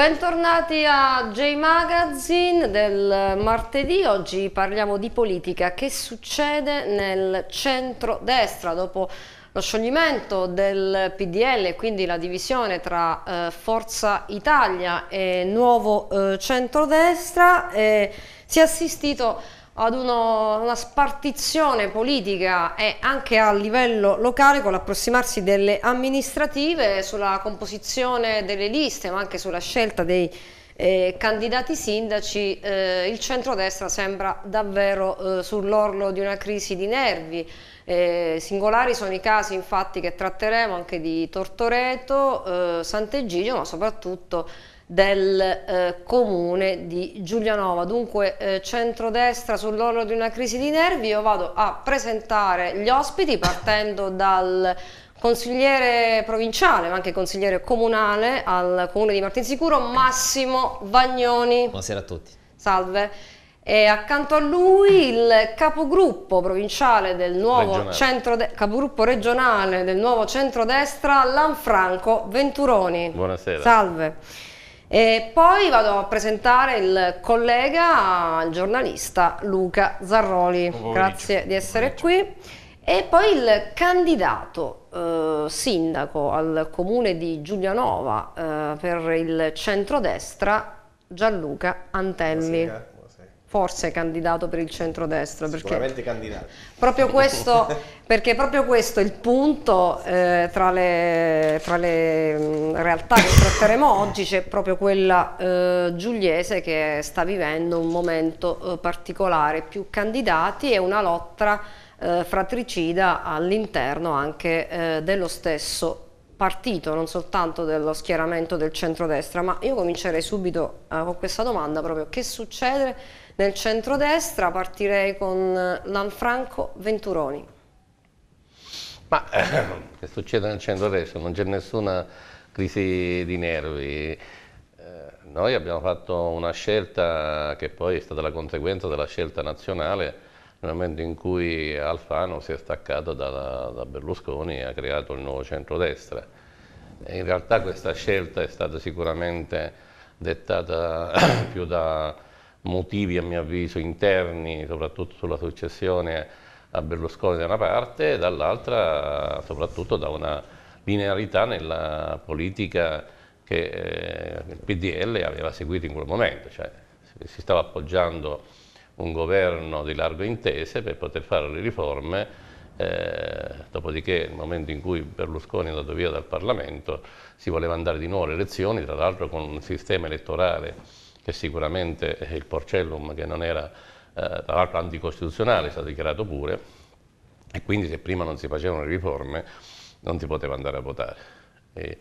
Bentornati a J Magazine del martedì, oggi parliamo di politica, che succede nel centro-destra dopo lo scioglimento del PDL, e quindi la divisione tra eh, Forza Italia e Nuovo eh, Centrodestra, eh, si è assistito a ad uno, una spartizione politica e anche a livello locale con l'approssimarsi delle amministrative sulla composizione delle liste ma anche sulla scelta dei eh, candidati sindaci eh, il centrodestra sembra davvero eh, sull'orlo di una crisi di nervi eh, singolari sono i casi infatti che tratteremo anche di Tortoreto, eh, Sant'Egidio ma soprattutto del eh, comune di Giulianova. Dunque eh, centrodestra sull'orlo di una crisi di nervi, io vado a presentare gli ospiti partendo dal consigliere provinciale, ma anche consigliere comunale al comune di Martinsicuro, Massimo Vagnoni. Buonasera a tutti. Salve. E accanto a lui il capogruppo provinciale del nuovo centrodestra, capogruppo regionale del nuovo centrodestra, Lanfranco Venturoni. Buonasera. Salve. E poi vado a presentare il collega, il giornalista Luca Zarroli, grazie di essere qui. E poi il candidato eh, sindaco al comune di Giulianova eh, per il centrodestra, Gianluca Antelli forse candidato per il centrodestra. Sicuramente candidato. Proprio questo, perché proprio questo è il punto eh, tra, le, tra, le, mm, realtà che tratteremo oggi, c'è proprio quella eh, giuliese che sta vivendo un momento eh, particolare, più candidati e una lotta eh, fratricida all'interno anche eh, dello stesso partito, non soltanto dello schieramento del centrodestra, ma io comincerei subito eh, con questa domanda proprio, che succede nel centrodestra partirei con Lanfranco Venturoni. Ma ehm, che succede nel centrodestra? Non c'è nessuna crisi di nervi. Eh, noi abbiamo fatto una scelta che poi è stata la conseguenza della scelta nazionale nel momento in cui Alfano si è staccato da, da Berlusconi e ha creato il nuovo centrodestra. E in realtà questa scelta è stata sicuramente dettata più da motivi a mio avviso interni, soprattutto sulla successione a Berlusconi da una parte e dall'altra soprattutto da una linearità nella politica che eh, il PDL aveva seguito in quel momento, cioè si stava appoggiando un governo di largo intese per poter fare le riforme eh, dopodiché nel momento in cui Berlusconi è andato via dal Parlamento si voleva andare di nuovo alle elezioni, tra l'altro con un sistema elettorale e sicuramente eh, il Porcellum che non era eh, tra l'altro anticostituzionale è stato dichiarato pure e quindi se prima non si facevano le riforme non si poteva andare a votare. E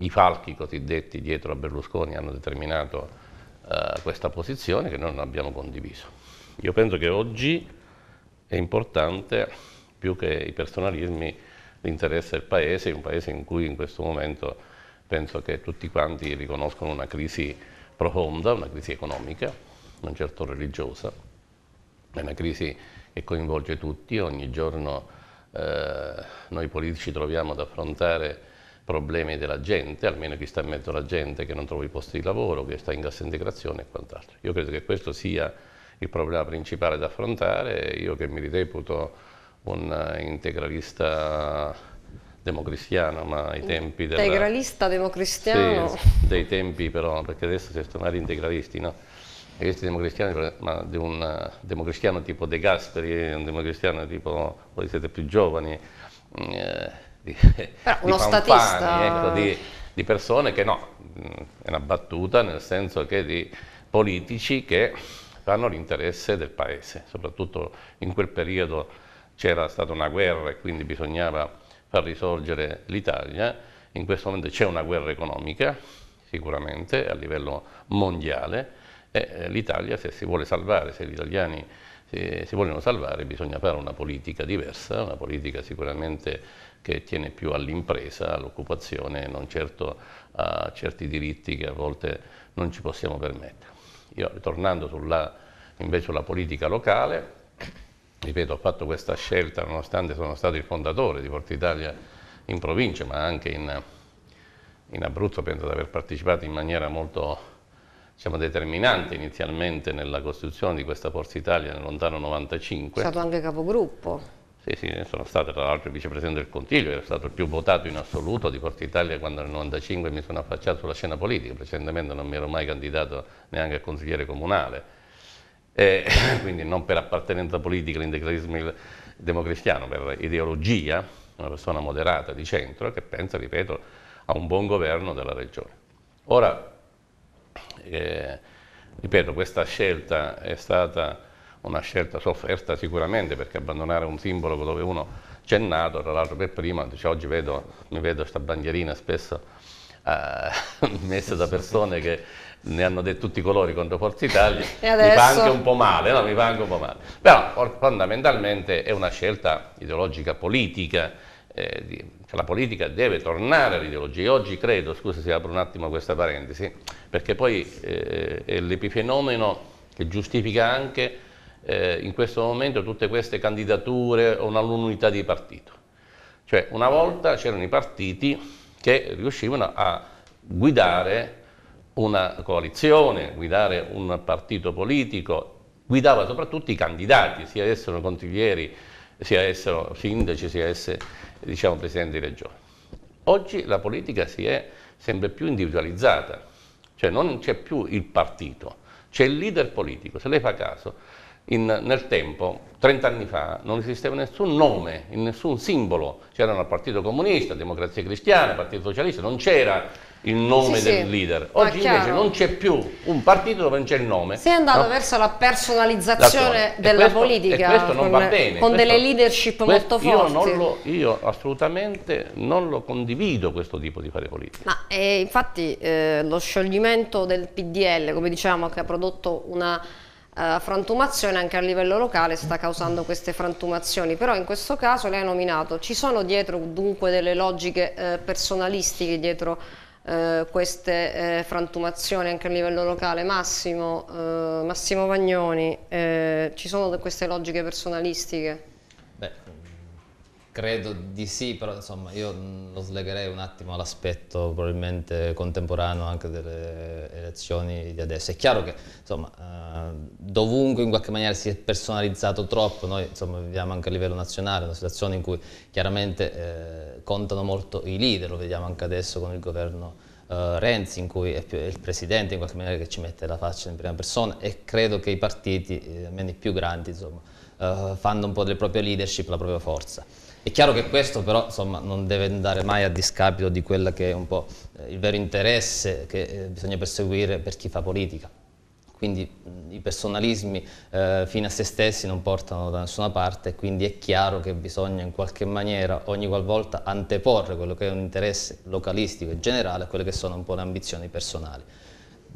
I falchi cosiddetti dietro a Berlusconi hanno determinato eh, questa posizione che noi non abbiamo condiviso. Io penso che oggi è importante più che i personalismi l'interesse del Paese, un Paese in cui in questo momento penso che tutti quanti riconoscono una crisi profonda, una crisi economica, non certo religiosa, è una crisi che coinvolge tutti, ogni giorno eh, noi politici troviamo ad affrontare problemi della gente, almeno chi sta in mezzo alla gente, che non trova i posti di lavoro, che sta in cassa integrazione e quant'altro. Io credo che questo sia il problema principale da affrontare, io che mi rideputo un eh, integralista democristiano, ma ai mm. tempi del... Integralista democristiano? Sì, dei tempi però, perché adesso si sono nati integralisti, no? Integralisti democristiani, ma di un eh, democristiano tipo De Gasperi, un democristiano tipo, voi siete più giovani, mm, eh, di, di uno pampani, statista... Ecco, di, di persone che no, è una battuta nel senso che di politici che fanno l'interesse del paese, soprattutto in quel periodo c'era stata una guerra e quindi bisognava far risorgere l'Italia. In questo momento c'è una guerra economica, sicuramente, a livello mondiale, e eh, l'Italia se si vuole salvare, se gli italiani si, eh, si vogliono salvare, bisogna fare una politica diversa, una politica sicuramente che tiene più all'impresa, all'occupazione, non certo a certi diritti che a volte non ci possiamo permettere. Io, ritornando sulla, invece sulla politica locale, ripeto, ho fatto questa scelta nonostante sono stato il fondatore di Porta Italia in provincia, ma anche in, in Abruzzo penso di aver partecipato in maniera molto diciamo, determinante inizialmente nella costituzione di questa Forza Italia nel lontano 95. È stato anche capogruppo. Sì, sì, sono stato tra l'altro vicepresidente del Consiglio, ero stato il più votato in assoluto di Forza Italia quando nel 1995 mi sono affacciato sulla scena politica, precedentemente non mi ero mai candidato neanche a consigliere comunale eh, quindi non per appartenenza politica, l'indecresismo democristiano, per ideologia, una persona moderata di centro che pensa, ripeto, a un buon governo della regione. Ora, eh, ripeto, questa scelta è stata una scelta sofferta sicuramente perché abbandonare un simbolo dove uno c'è nato, tra l'altro per prima, cioè oggi vedo, mi vedo questa bandierina spesso eh, messa da persone che ne hanno detto tutti i colori contro Forza Italia, adesso... mi fa anche un po' male, no? mi fa anche un po' male. Però fondamentalmente è una scelta ideologica politica, eh, di, cioè la politica deve tornare all'ideologia. Oggi credo, scusa se apro un attimo questa parentesi, perché poi eh, è l'epifenomeno che giustifica anche eh, in questo momento tutte queste candidature o un'unità di partito. Cioè una volta c'erano i partiti che riuscivano a guidare una coalizione, guidare un partito politico, guidava soprattutto i candidati, sia essero consiglieri, sia essero sindaci, sia essere diciamo, presidenti di regione. Oggi la politica si è sempre più individualizzata, cioè non c'è più il partito, c'è il leader politico. Se lei fa caso, in, nel tempo, 30 anni fa, non esisteva nessun nome, nessun simbolo, c'erano il Partito Comunista, Democrazia Cristiana, Partito Socialista, non c'era il nome sì, del sì. leader. Ah, Oggi invece non c'è più un partito dove non c'è il nome. Si è andato no? verso la personalizzazione della questo, politica. questo non con, va bene. Con questo, delle leadership questo, molto forti. Io, lo, io, assolutamente non lo condivido questo tipo di fare politica. Ma eh, infatti eh, lo scioglimento del PDL, come diciamo, che ha prodotto una... Uh, frantumazione anche a livello locale sta causando queste frantumazioni però in questo caso lei ha nominato ci sono dietro dunque delle logiche uh, personalistiche dietro eh, queste eh, frantumazioni anche a livello locale. Massimo, eh, Massimo Vagnoni, eh, ci sono queste logiche personalistiche? Beh, Credo di sì, però insomma io lo slegherei un attimo all'aspetto probabilmente contemporaneo anche delle elezioni di adesso. È chiaro che insomma, eh, dovunque in qualche maniera si è personalizzato troppo, noi insomma, viviamo anche a livello nazionale una situazione in cui chiaramente eh, contano molto i leader, lo vediamo anche adesso con il governo Uh, Renzi, in cui è, il presidente in qualche maniera che ci mette la faccia in prima persona e credo che i partiti, eh, almeno i più grandi, insomma, uh, fanno un po' della propria leadership, la propria forza. È chiaro che questo però insomma, non deve andare mai a discapito di quello che è un po' eh, il vero interesse che eh, bisogna perseguire per chi fa politica. Quindi i personalismi eh, fino a se stessi non portano da nessuna parte, quindi è chiaro che bisogna in qualche maniera ogni qualvolta anteporre quello che è un interesse localistico e generale a quelle che sono un po' le ambizioni personali.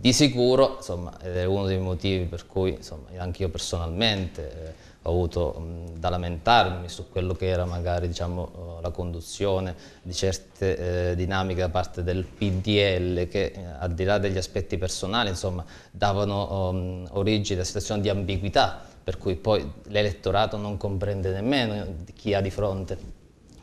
Di sicuro, insomma, ed è uno dei motivi per cui insomma, anche io personalmente... Eh, ho avuto da lamentarmi su quello che era magari diciamo, eh, la conduzione di certe eh, dinamiche da parte del PDL che eh, al di là degli aspetti personali insomma, davano um, origine a situazioni di ambiguità per cui poi l'elettorato non comprende nemmeno chi ha di fronte.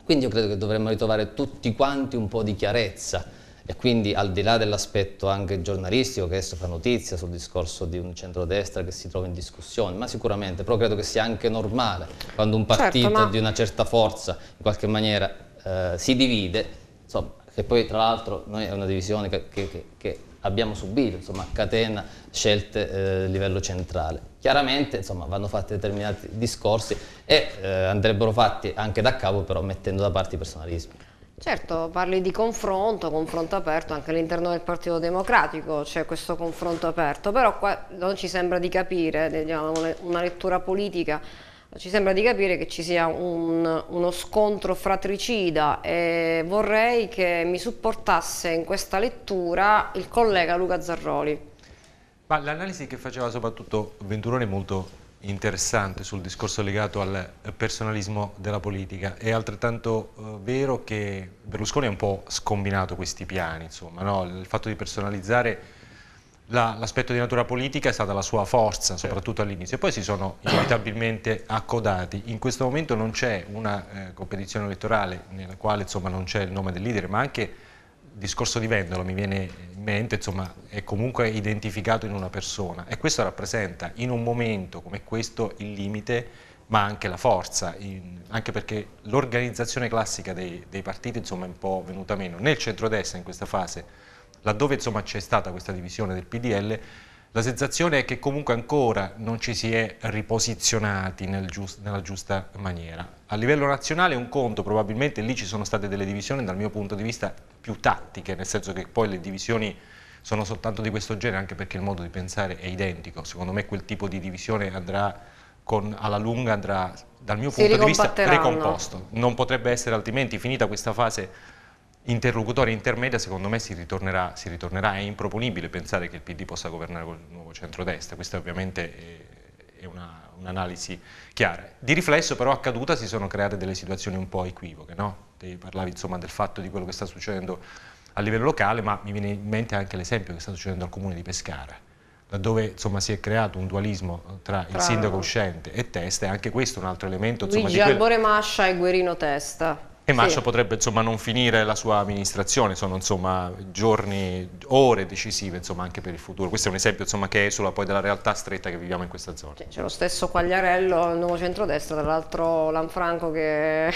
Quindi io credo che dovremmo ritrovare tutti quanti un po' di chiarezza e quindi al di là dell'aspetto anche giornalistico che adesso fa notizia sul discorso di un centrodestra che si trova in discussione, ma sicuramente, però credo che sia anche normale quando un certo, partito certo, ma... di una certa forza in qualche maniera eh, si divide, insomma, che poi tra l'altro noi è una divisione che, che, che abbiamo subito, insomma, a catena scelte eh, a livello centrale. Chiaramente insomma, vanno fatti determinati discorsi e eh, andrebbero fatti anche da capo però mettendo da parte i personalismi. Certo, parli di confronto, confronto aperto anche all'interno del Partito Democratico, c'è questo confronto aperto, però qua non ci sembra di capire, diciamo, una lettura politica, ci sembra di capire che ci sia un, uno scontro fratricida e vorrei che mi supportasse in questa lettura il collega Luca Zarroli. l'analisi che faceva soprattutto Venturone è molto interessante sul discorso legato al personalismo della politica. È altrettanto eh, vero che Berlusconi ha un po' scombinato questi piani, insomma, no? il fatto di personalizzare l'aspetto la, di natura politica è stata la sua forza, certo. soprattutto all'inizio, e poi si sono inevitabilmente accodati. In questo momento non c'è una eh, competizione elettorale nella quale insomma, non c'è il nome del leader, ma anche discorso di vendolo mi viene in mente, insomma, è comunque identificato in una persona e questo rappresenta in un momento come questo il limite ma anche la forza, in, anche perché l'organizzazione classica dei, dei, partiti insomma, è un po' venuta meno. Nel centrodestra in questa fase, laddove c'è stata questa divisione del PDL, la sensazione è che comunque ancora non ci si è riposizionati nel giust nella giusta maniera. A livello nazionale è un conto, probabilmente lì ci sono state delle divisioni dal mio punto di vista più tattiche, nel senso che poi le divisioni sono soltanto di questo genere, anche perché il modo di pensare è identico. Secondo me quel tipo di divisione andrà con, alla lunga andrà, dal mio si punto di vista, ricomposto. Non potrebbe essere altrimenti finita questa fase interlocutore intermedia secondo me si ritornerà, si ritornerà, è improponibile pensare che il PD possa governare col nuovo centrodestra, questa ovviamente è, un'analisi un chiara. Di riflesso però accaduta si sono create delle situazioni un po' equivoche, no? Te parlavi insomma del fatto di quello che sta succedendo a livello locale, ma mi viene in mente anche l'esempio che sta succedendo al comune di Pescara, laddove insomma, si è creato un dualismo tra, tra, il sindaco uscente e Testa e anche questo è un altro elemento insomma, Luigi di quel... Albore Mascia e Guerino Testa e Mascio sì. potrebbe insomma, non finire la sua amministrazione, sono insomma, giorni, ore decisive insomma, anche per il futuro. Questo è un esempio che esula poi dalla realtà stretta che viviamo in questa zona. Cioè, c'è lo stesso Quagliarello, il nuovo centrodestra, tra l'altro Lanfranco che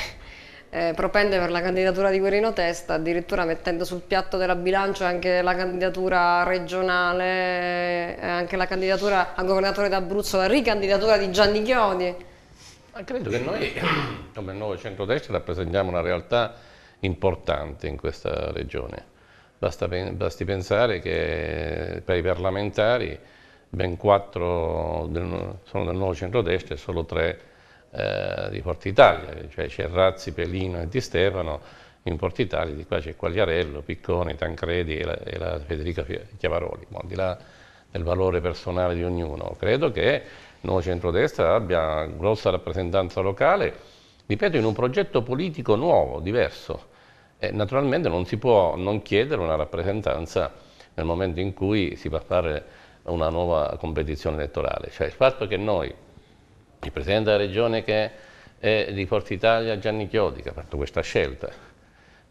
eh, propende per la candidatura di Guerino Testa, addirittura mettendo sul piatto della bilancia anche la candidatura regionale, eh, anche la candidatura a governatore d'Abruzzo, la ricandidatura di Gianni Chiodi. Ma credo che noi, come nuovo centrodestra, rappresentiamo una realtà importante in questa regione. Basta, basti pensare che per i parlamentari ben quattro del, sono del nuovo centrodestra e solo tre eh, di Forza Italia, cioè c'è Razzi, Pelino e Di Stefano, in Forza Italia di qua c'è Quagliarello, Picconi, Tancredi e la, e la Federica Chiavaroli, al di là del valore personale di ognuno. Credo che Nuovo Centrodestra abbia grossa rappresentanza locale, ripeto, in un progetto politico nuovo, diverso. E naturalmente non si può non chiedere una rappresentanza nel momento in cui si va a fare una nuova competizione elettorale. Cioè il fatto che noi, il Presidente della Regione che è di Forza Italia, Gianni Chiodi, che ha fatto questa scelta,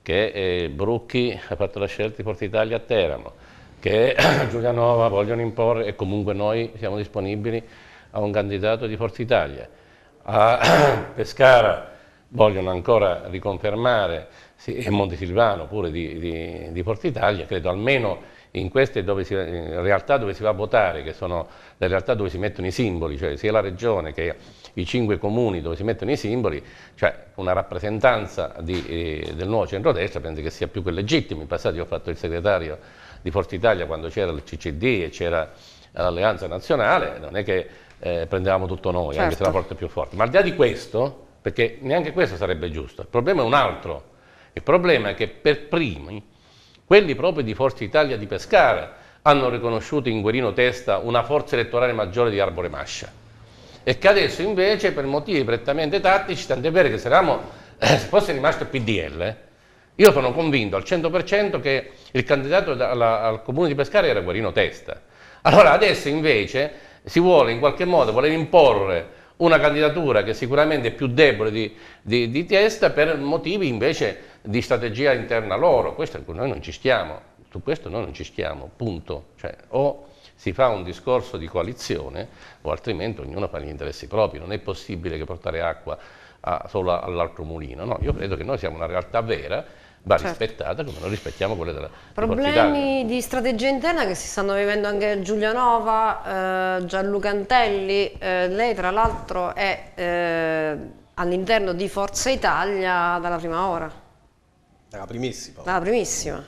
che eh, Brucchi ha fatto la scelta di Forza Italia a Teramo, che Giulianova vogliono imporre e comunque noi siamo disponibili a un candidato di Forza Italia. A Pescara vogliono ancora riconfermare sì, e Montesilvano pure di, di, di Forza Italia, credo almeno in queste dove si, in realtà dove si va a votare, che sono le realtà dove si mettono i simboli, cioè sia la regione che i cinque comuni dove si mettono i simboli, cioè una rappresentanza di, eh, del nuovo centrodestra penso che sia più che legittimo. In passato io ho fatto il segretario di Forza Italia quando c'era il CCD e c'era l'Alleanza Nazionale, non è che eh, prendevamo tutto noi, certo. anche se la certo. porta è più forte. Ma al di là di questo, perché neanche questo sarebbe giusto, il problema è un altro. Il problema è che per primi quelli proprio di Forza Italia di Pescara hanno riconosciuto in Guerino Testa una forza elettorale maggiore di Arbore Mascia e che adesso invece per motivi prettamente tattici, tant'è vero che se, eravamo, eh, se fosse rimasto il PDL, io sono convinto al 100% che il candidato alla, al comune di Pescara era Guerino Testa. Allora adesso invece si vuole in qualche modo voler imporre una candidatura che sicuramente è più debole di, di, di testa per motivi invece di strategia interna loro, questo noi non ci stiamo, su questo noi non ci stiamo, punto. Cioè, o si fa un discorso di coalizione o altrimenti ognuno fa gli interessi propri, non è possibile che portare acqua a, solo all'altro mulino, no, io credo che noi siamo una realtà vera va certo. rispettata come non rispettiamo quelle della Problemi di, di strategia interna che si stanno vivendo anche Giulianova, eh, Gianluca Antelli, eh, lei tra l'altro è eh, all'interno di Forza Italia dalla prima ora. Dalla primissima. Dalla primissima.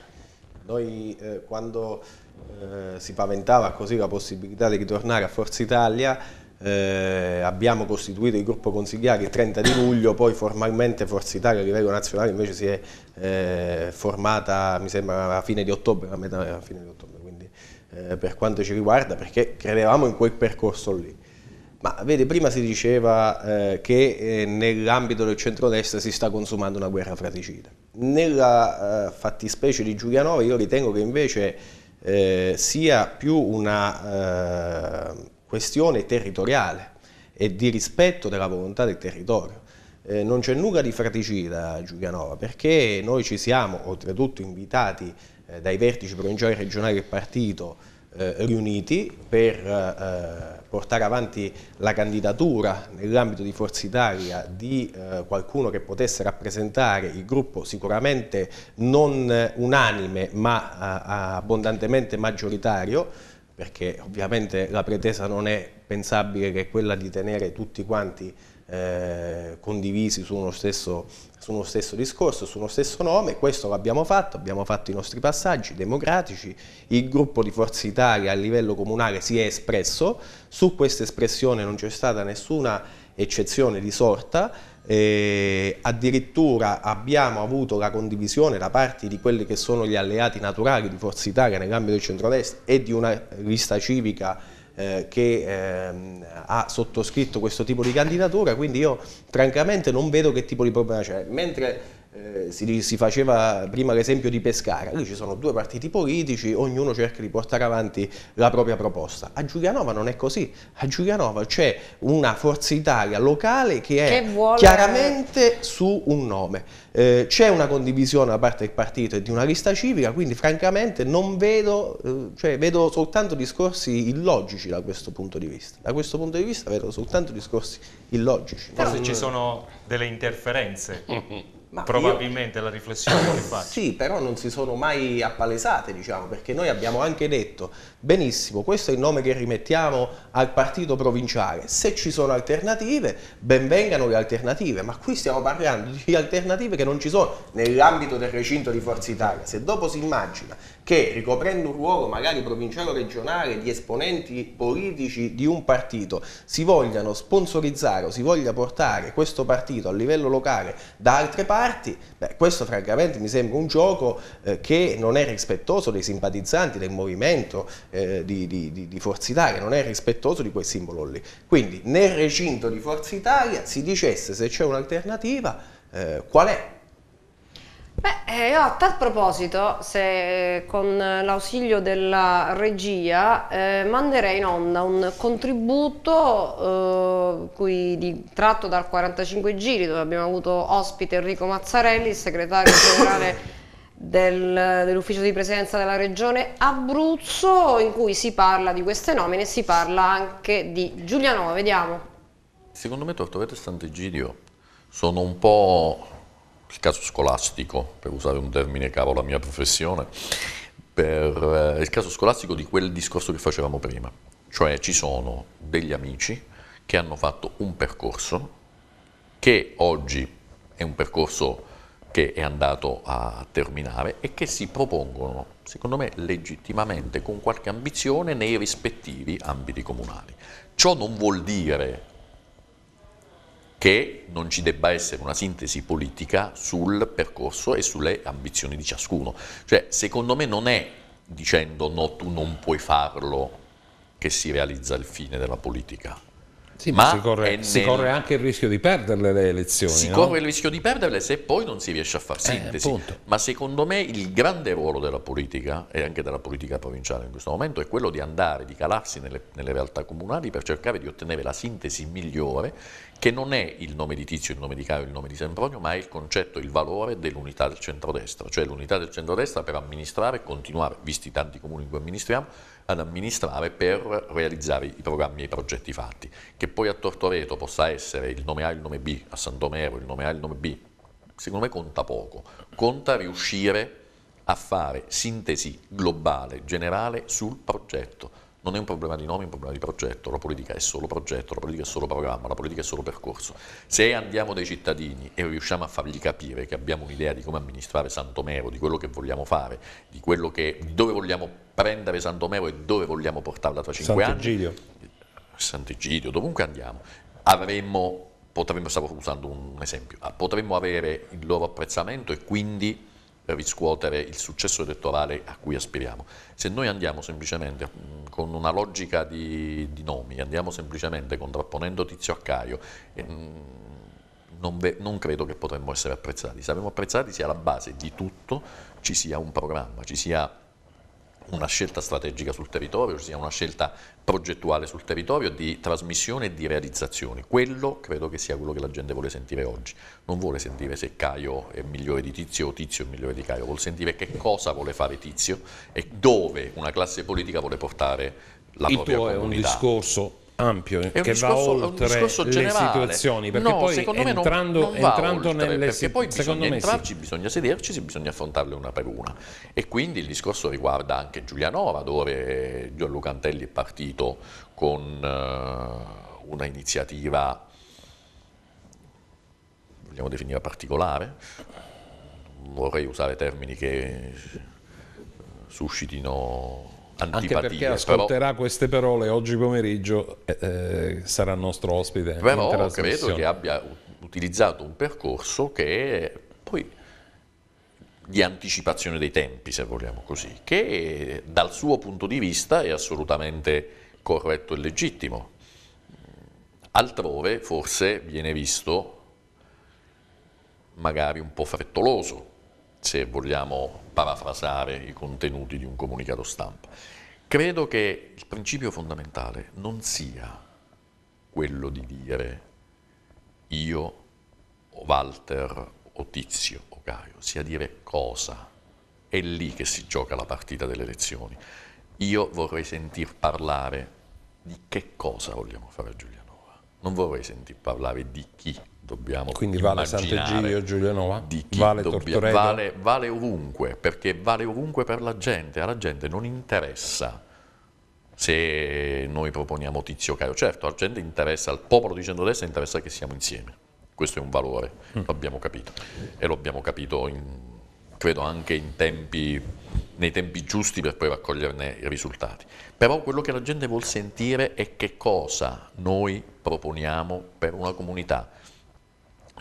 Noi eh, quando eh, si paventava così la possibilità di ritornare a Forza Italia eh, abbiamo costituito il gruppo consigliari il 30 di luglio, poi formalmente Forza Italia a livello nazionale invece si è eh, formata mi sembra a fine di ottobre, a metà a fine di ottobre, quindi eh, per quanto ci riguarda perché credevamo in quel percorso lì. Ma vede, prima si diceva eh, che eh, nell'ambito del centrodestra si sta consumando una guerra fraticida. Nella eh, fattispecie di Giulianova io ritengo che invece eh, sia più una eh, questione territoriale e di rispetto della volontà del territorio. Eh, non c'è nulla di fraticida a Giulianova perché noi ci siamo oltretutto invitati eh, dai vertici provinciali regionali del partito eh, riuniti per eh, eh, portare avanti la candidatura nell'ambito di Forza Italia di eh, qualcuno che potesse rappresentare il gruppo sicuramente non unanime ma abbondantemente maggioritario perché ovviamente la pretesa non è pensabile che è quella di tenere tutti quanti eh, condivisi su uno, stesso, su uno, stesso, discorso, su uno stesso nome, questo l'abbiamo fatto, abbiamo fatto i nostri passaggi democratici, il gruppo di Forza Italia a livello comunale si è espresso, su questa espressione non c'è stata nessuna eccezione di sorta, eh, addirittura abbiamo avuto la condivisione da parte di quelli che sono gli alleati naturali di Forza Italia nell'ambito del centrodestra e di una lista civica eh, che ehm, ha sottoscritto questo tipo di candidatura, quindi io francamente non vedo che tipo di problema c'è. Mentre eh, si, si, faceva prima l'esempio di Pescara, lì ci sono due partiti politici, ognuno cerca di portare avanti la propria proposta. A Giulianova non è così, a Giulianova c'è una Forza Italia locale che è che vuole... chiaramente su un nome. Eh, c'è una condivisione da parte del partito e di una lista civica, quindi francamente non vedo, eh, cioè vedo soltanto discorsi illogici da questo punto di vista. Da questo punto di vista vedo soltanto discorsi illogici. Forse non... ci sono delle interferenze. Ma Probabilmente io... la riflessione che faccio. Sì, però non si sono mai appalesate, diciamo, perché noi abbiamo anche detto, benissimo, questo è il nome che rimettiamo al partito provinciale, se ci sono alternative, ben vengano le alternative, ma qui stiamo parlando di alternative che non ci sono nell'ambito del recinto di Forza Italia. Se dopo si immagina che ricoprendo un ruolo magari provinciale o regionale di esponenti politici di un partito si vogliano sponsorizzare o si voglia portare questo partito a livello locale da altre parti, beh, questo francamente mi sembra un gioco eh, che non è rispettoso dei simpatizzanti del movimento eh, di, di, di, di Forza Italia, non è rispettoso di quel simbolo lì. Quindi nel recinto di Forza Italia si dicesse se c'è un'alternativa eh, qual è Beh, eh, io a tal proposito, se eh, con l'ausilio della regia, eh, manderei in onda un contributo eh, cui, di, tratto dal 45 giri, dove abbiamo avuto ospite Enrico Mazzarelli, segretario generale del, dell'ufficio di presidenza della regione Abruzzo, in cui si parla di queste nomine e si parla anche di Giulianova. Vediamo. Secondo me Tortoretto e Sant'Egidio sono un po' il caso scolastico, per usare un termine cavo alla mia professione, per eh, il caso scolastico di quel discorso che facevamo prima, cioè ci sono degli amici che hanno fatto un percorso che oggi è un percorso che è andato a terminare e che si propongono, secondo me, legittimamente con qualche ambizione nei rispettivi ambiti comunali. Ciò non vuol dire che non ci debba essere una sintesi politica sul percorso e sulle ambizioni di ciascuno. Cioè, secondo me non è dicendo no, tu non puoi farlo che si realizza il fine della politica. Sì, ma, ma si, corre, nel... si, corre, anche il rischio di perderle le elezioni. Si no? corre il rischio di perderle se poi non si riesce a far eh, sintesi. Eh, ma secondo me il grande ruolo della politica e anche della politica provinciale in questo momento è quello di andare, di calarsi nelle, nelle realtà comunali per cercare di ottenere la sintesi migliore che non è il nome di Tizio, il nome di Caio, il nome di Sempronio, ma è il concetto, il valore dell'unità del centrodestra, cioè l'unità del centrodestra per amministrare e continuare, visti i tanti comuni in cui amministriamo, ad amministrare per realizzare i programmi e i progetti fatti. Che poi a Tortoreto possa essere il nome A e il nome B, a Santomero il nome A e il nome B, secondo me conta poco, conta riuscire a fare sintesi globale, generale sul progetto non è un problema di nome, è un problema di progetto, la politica è solo progetto, la politica è solo programma, la politica è solo percorso. Se andiamo dai cittadini e riusciamo a fargli capire che abbiamo un'idea di come amministrare Santomero, di quello che vogliamo fare, di, che, dove vogliamo prendere Santomero e dove vogliamo portarla tra cinque anni. Sant'Egidio. Sant'Egidio, dovunque andiamo, avremmo, potremmo, stavo usando un esempio, ah, potremmo avere il loro apprezzamento e quindi riscuotere eh, il successo elettorale a cui aspiriamo. Se noi andiamo semplicemente mm, con una logica di, di nomi, andiamo semplicemente contrapponendo Tizio a Caio, mm, non, non, credo che potremmo essere apprezzati. Saremo apprezzati se alla base di tutto ci sia un programma, ci sia una scelta strategica sul territorio, sia una scelta progettuale sul territorio di trasmissione e di realizzazione. Quello credo che sia quello che la gente vuole sentire oggi. Non vuole sentire se Caio è migliore di Tizio o Tizio è migliore di Caio, vuol sentire che cosa vuole fare Tizio e dove una classe politica vuole portare la Il propria comunità. Il tuo è un discorso ampio che va oltre le situazioni perché no, poi entrando, non, non entrando oltre, nelle perché poi bisogna entrarci, sì. bisogna sederci, bisogna affrontarle una per una e quindi il discorso riguarda anche Giulianova dove Gianluca Cantelli è partito con uh, una iniziativa vogliamo definire particolare vorrei usare termini che suscitino antipatie. Anche perché ascolterà però... queste parole oggi pomeriggio, eh, eh sarà nostro ospite. Però credo che abbia utilizzato un percorso che poi di anticipazione dei tempi, se vogliamo così, che dal suo punto di vista è assolutamente corretto e legittimo. Altrove forse viene visto magari un po' frettoloso, se vogliamo parafrasare i contenuti di un comunicato stampa. Credo che il principio fondamentale non sia quello di dire io o Walter o Tizio o Caio, sia dire cosa. È lì che si gioca la partita delle elezioni. Io vorrei sentir parlare di che cosa vogliamo fare a Giulianova. Non vorrei sentir parlare di chi dobbiamo Quindi vale Sant'Egidio, Giulianova, di chi vale vale, vale ovunque, perché vale ovunque per la gente, alla gente non interessa se noi proponiamo Tizio Caio. Certo, la gente interessa, al popolo di centrodestra interessa che siamo insieme. Questo è un valore, mm. lo capito. E l'abbiamo capito, in, credo, anche tempi, nei tempi giusti per poi raccoglierne i risultati. Però quello che la gente vuol sentire è che cosa noi proponiamo per una comunità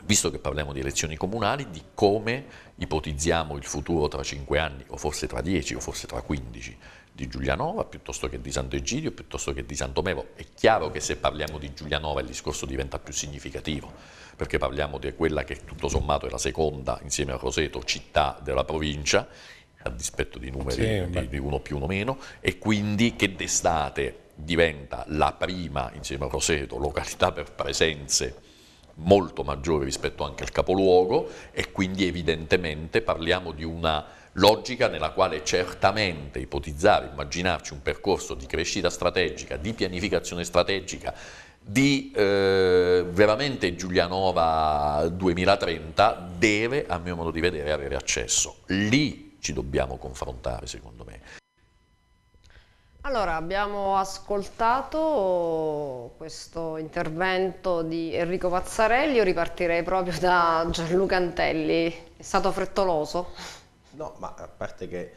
visto che parliamo di elezioni comunali, di come ipotizziamo il futuro tra 5 anni, o forse tra 10, o forse tra 15, di Giulianova, piuttosto che di Sant'Egidio, piuttosto che di Santomero. È chiaro che se parliamo di Giulianova il discorso diventa più significativo, perché parliamo di quella che tutto sommato è la seconda, insieme a Roseto, città della provincia, a dispetto di numeri sì, di, di uno più uno meno, e quindi che d'estate diventa la prima, insieme a Roseto, località per presenze molto maggiore rispetto anche al capoluogo e quindi evidentemente parliamo di una logica nella quale certamente ipotizzare, immaginarci un percorso di crescita strategica, di pianificazione strategica, di eh, veramente Giulianova 2030 deve, a mio modo di vedere, avere accesso. Lì ci dobbiamo confrontare, secondo me. Allora, abbiamo ascoltato questo intervento di Enrico Pazzarelli, io ripartirei proprio da Gianluca Antelli. È stato frettoloso? No, ma a parte che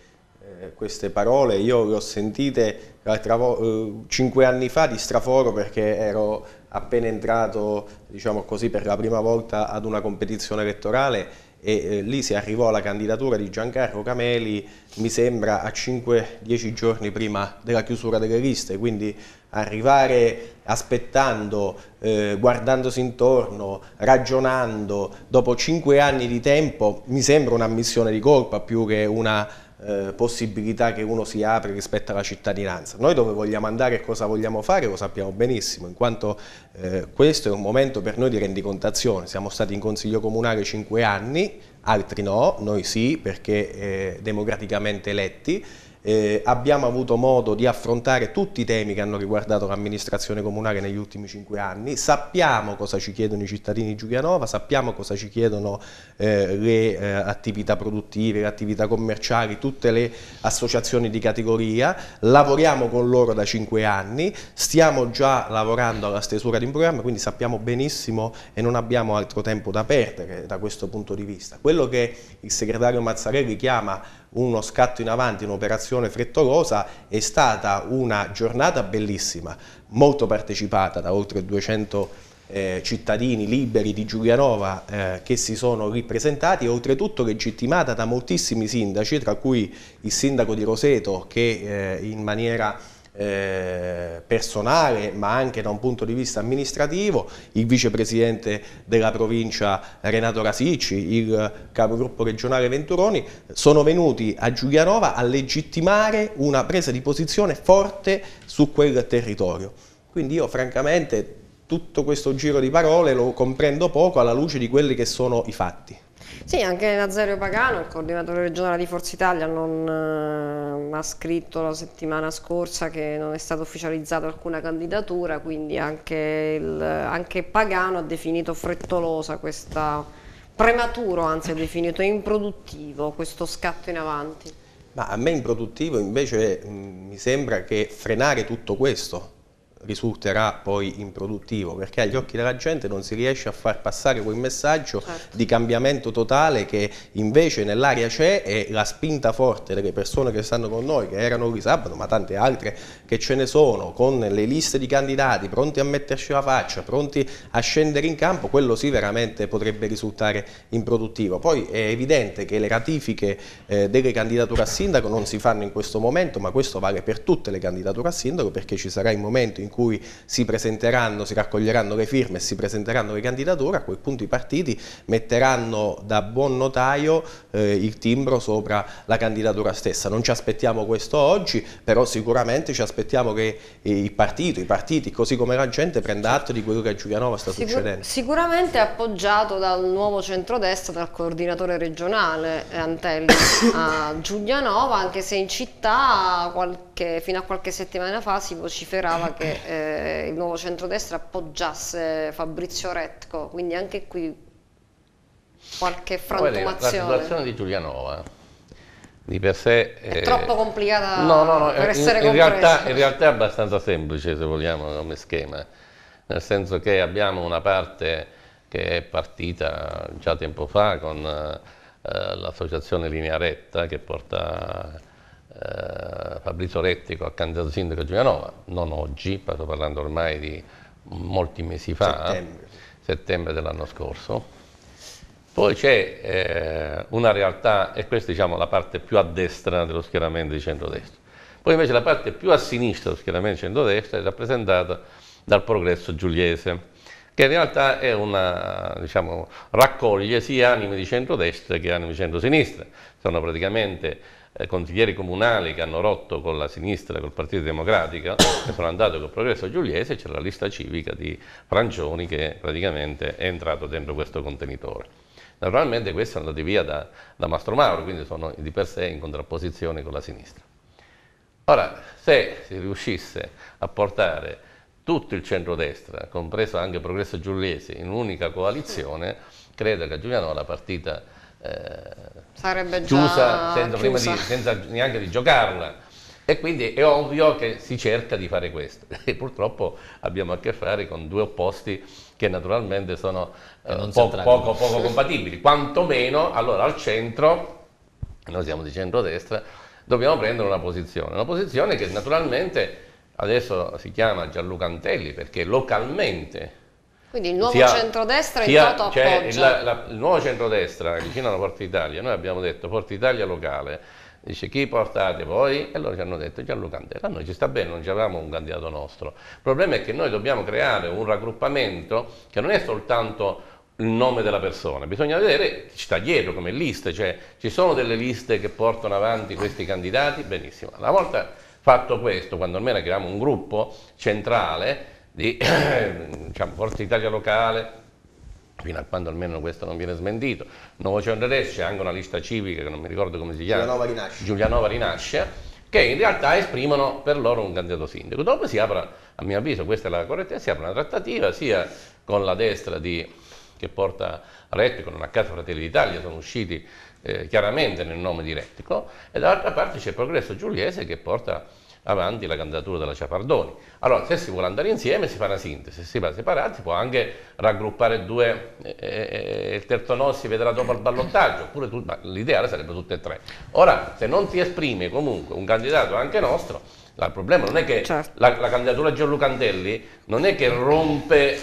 eh, queste parole io le ho sentite eh, cinque eh, anni fa di straforo perché ero appena entrato, diciamo così, per la prima volta ad una competizione elettorale e eh, lì si arrivò alla candidatura di Giancarlo Cameli mi sembra a 5-10 giorni prima della chiusura delle liste, quindi arrivare aspettando, eh, guardandosi intorno, ragionando, dopo 5 anni di tempo mi sembra un'ammissione di colpa più che una eh, possibilità che uno si apre rispetto alla cittadinanza. Noi dove vogliamo andare e cosa vogliamo fare lo sappiamo benissimo, in quanto eh, questo è un momento per noi di rendicontazione. Siamo stati in Consiglio Comunale 5 anni, altri no, noi sì perché eh, democraticamente eletti eh, abbiamo avuto modo di affrontare tutti i temi che hanno riguardato l'amministrazione comunale negli ultimi cinque anni, sappiamo cosa ci chiedono i cittadini di Giulianova, sappiamo cosa ci chiedono eh, le eh, attività produttive, le attività commerciali, tutte le associazioni di categoria, lavoriamo con loro da cinque anni, stiamo già lavorando alla stesura di un programma, quindi sappiamo benissimo e non abbiamo altro tempo da perdere da questo punto di vista. Quello che il segretario Mazzarelli chiama uno scatto in avanti, un'operazione frettolosa, è stata una giornata bellissima, molto partecipata da oltre 200 eh, cittadini liberi di Giulianova eh, che si sono ripresentati e oltretutto legittimata da moltissimi sindaci, tra cui il sindaco di Roseto che eh, in maniera eh, personale ma anche da un punto di vista amministrativo, il vicepresidente della provincia Renato Rasicci, il capogruppo regionale Venturoni, sono venuti a Giulianova a legittimare una presa di posizione forte su quel territorio. Quindi io francamente tutto questo giro di parole lo comprendo poco alla luce di quelli che sono i fatti. Sì, anche Nazario Pagano, il coordinatore regionale di Forza Italia, non, eh, ha scritto la settimana scorsa che non è stata ufficializzata alcuna candidatura, quindi anche, il, anche Pagano ha definito frettolosa questa prematuro, anzi ha definito improduttivo questo scatto in avanti. Ma a me improduttivo invece mh, mm, mi sembra che frenare tutto questo, risulterà poi improduttivo, perché agli occhi della gente non si riesce a far passare quel messaggio certo. di cambiamento totale che invece nell'aria c'è e la spinta forte delle persone che stanno con noi, che erano lì sabato ma tante altre che ce ne sono con le liste di candidati pronti a metterci la faccia, pronti a scendere in campo, quello sì veramente potrebbe risultare improduttivo. Poi è evidente che le ratifiche eh, delle candidature a sindaco non si fanno in questo momento, ma questo vale per tutte le candidature a sindaco perché ci sarà il momento in cui si presenteranno, si raccoglieranno le firme e si presenteranno le candidature, a quel punto i partiti metteranno da buon notaio eh, il timbro sopra la candidatura stessa. Non ci aspettiamo questo oggi, però sicuramente ci aspettiamo aspettiamo che il partito, i partiti, così come la gente, prenda atto di quello che a Giulianova sta Sicur succedendo. Sicuramente appoggiato dal nuovo centrodestra, dal coordinatore regionale eh, Antelli a Giulianova, anche se in città qualche, fino a qualche settimana fa si vociferava che eh, il nuovo centrodestra appoggiasse Fabrizio Retco, quindi anche qui qualche frantumazione. La situazione di Giulianova di per sé... È eh, troppo complicata no, no, no, per essere in, in realtà, in realtà è abbastanza semplice, se vogliamo, come schema, nel senso che abbiamo una parte che è partita già tempo fa con eh, l'associazione Linea Retta che porta eh, Fabrizio Rettico a candidato sindaco a Giulianova, non oggi, sto parlando ormai di molti mesi fa, settembre, settembre dell'anno scorso, poi c'è eh, una realtà, e questa è diciamo, la parte più a destra dello schieramento di centrodestra. Poi invece la parte più a sinistra dello schieramento di centrodestra è rappresentata dal progresso giuliese, che in realtà una, diciamo, raccoglie sia anime di centrodestra che anime di centrosinistra. Sono praticamente eh, consiglieri comunali che hanno rotto con la sinistra, col Partito Democratico, e sono andati col progresso giuliese, c'è la lista civica di Francioni che praticamente è entrato dentro questo contenitore. Naturalmente questo sono andato via da, da Mastro Mauro, quindi sono di per sé in contrapposizione con la sinistra. Ora, se si riuscisse a portare tutto il centrodestra, compreso anche Progresso Giuliese, in un'unica coalizione, credo che a Giuliano la partita eh, sarebbe chiusa, senza, chiusa. Di, senza neanche di giocarla. E quindi è ovvio che si cerca di fare questo. E purtroppo abbiamo a che fare con due opposti che naturalmente sono eh, po- poco, poco compatibili. Quantomeno allora al centro, noi siamo di centrodestra, dobbiamo prendere una posizione, una posizione che naturalmente adesso si chiama Gianluca Antelli perché localmente quindi il nuovo sia, centrodestra sia, in toto cioè appoggia. La, la, il nuovo centrodestra vicino alla Porta Italia, noi abbiamo detto Porta Italia locale, Dice chi portate voi? E loro ci hanno detto Gianluca Andela. A noi ci sta bene, non avevamo un candidato nostro. Il problema è che noi dobbiamo creare un raggruppamento che non è soltanto il nome della persona, bisogna vedere ci sta dietro come liste, cioè ci sono delle liste che portano avanti questi candidati, benissimo. Una volta fatto questo, quando almeno creiamo un gruppo centrale di diciamo, Forza Italia locale, fino a quando almeno questo non viene smentito. Nuovo Novo Centrodestra c'è anche una lista civica che non mi ricordo come si chiama. Giulianova Rinasce. Giulianova Rinasce che in realtà esprimono per loro un candidato sindaco. Dopo si apre, a mio avviso, questa è la correttezza, si apre una trattativa sia con la destra di, che porta Rettico, non a caso Fratelli d'Italia, sono usciti eh, chiaramente nel nome di Rettico, e dall'altra parte c'è il Progresso Giuliese che porta avanti la candidatura della Ciapardoni. Allora, se si vuole andare insieme si fa una sintesi, se si va separati si può anche raggruppare due, eh, eh, eh il terzo no si vedrà dopo al ballottaggio, oppure l'ideale sarebbe tutte e tre. Ora, se non ti esprime comunque un candidato anche nostro, il problema non è che certo. la, la, candidatura Gianluca Antelli non è che rompe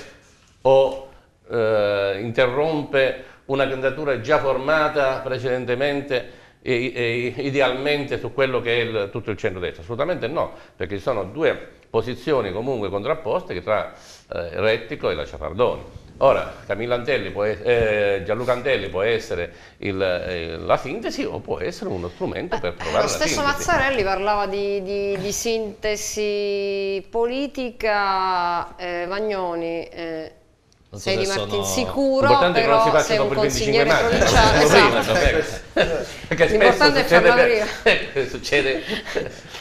o eh, interrompe una candidatura già formata precedentemente e, e, idealmente su quello che è il, tutto il centro-destra? Assolutamente no, perché ci sono due posizioni comunque contrapposte tra eh, Rettico e la Ciafardoni. Ora, Camillo Antelli essere, eh, Gianluca Antelli può essere il, eh, la sintesi o può essere uno strumento per provare Lo stesso Mazzarelli parlava di, di, di sintesi politica, eh, Vagnoni eh, non sei so di Martin sono... sicuro, L'importante però che non si sei un consigliere provinciale. Esatto. Cioè, perché L'importante è farlo prima. succede,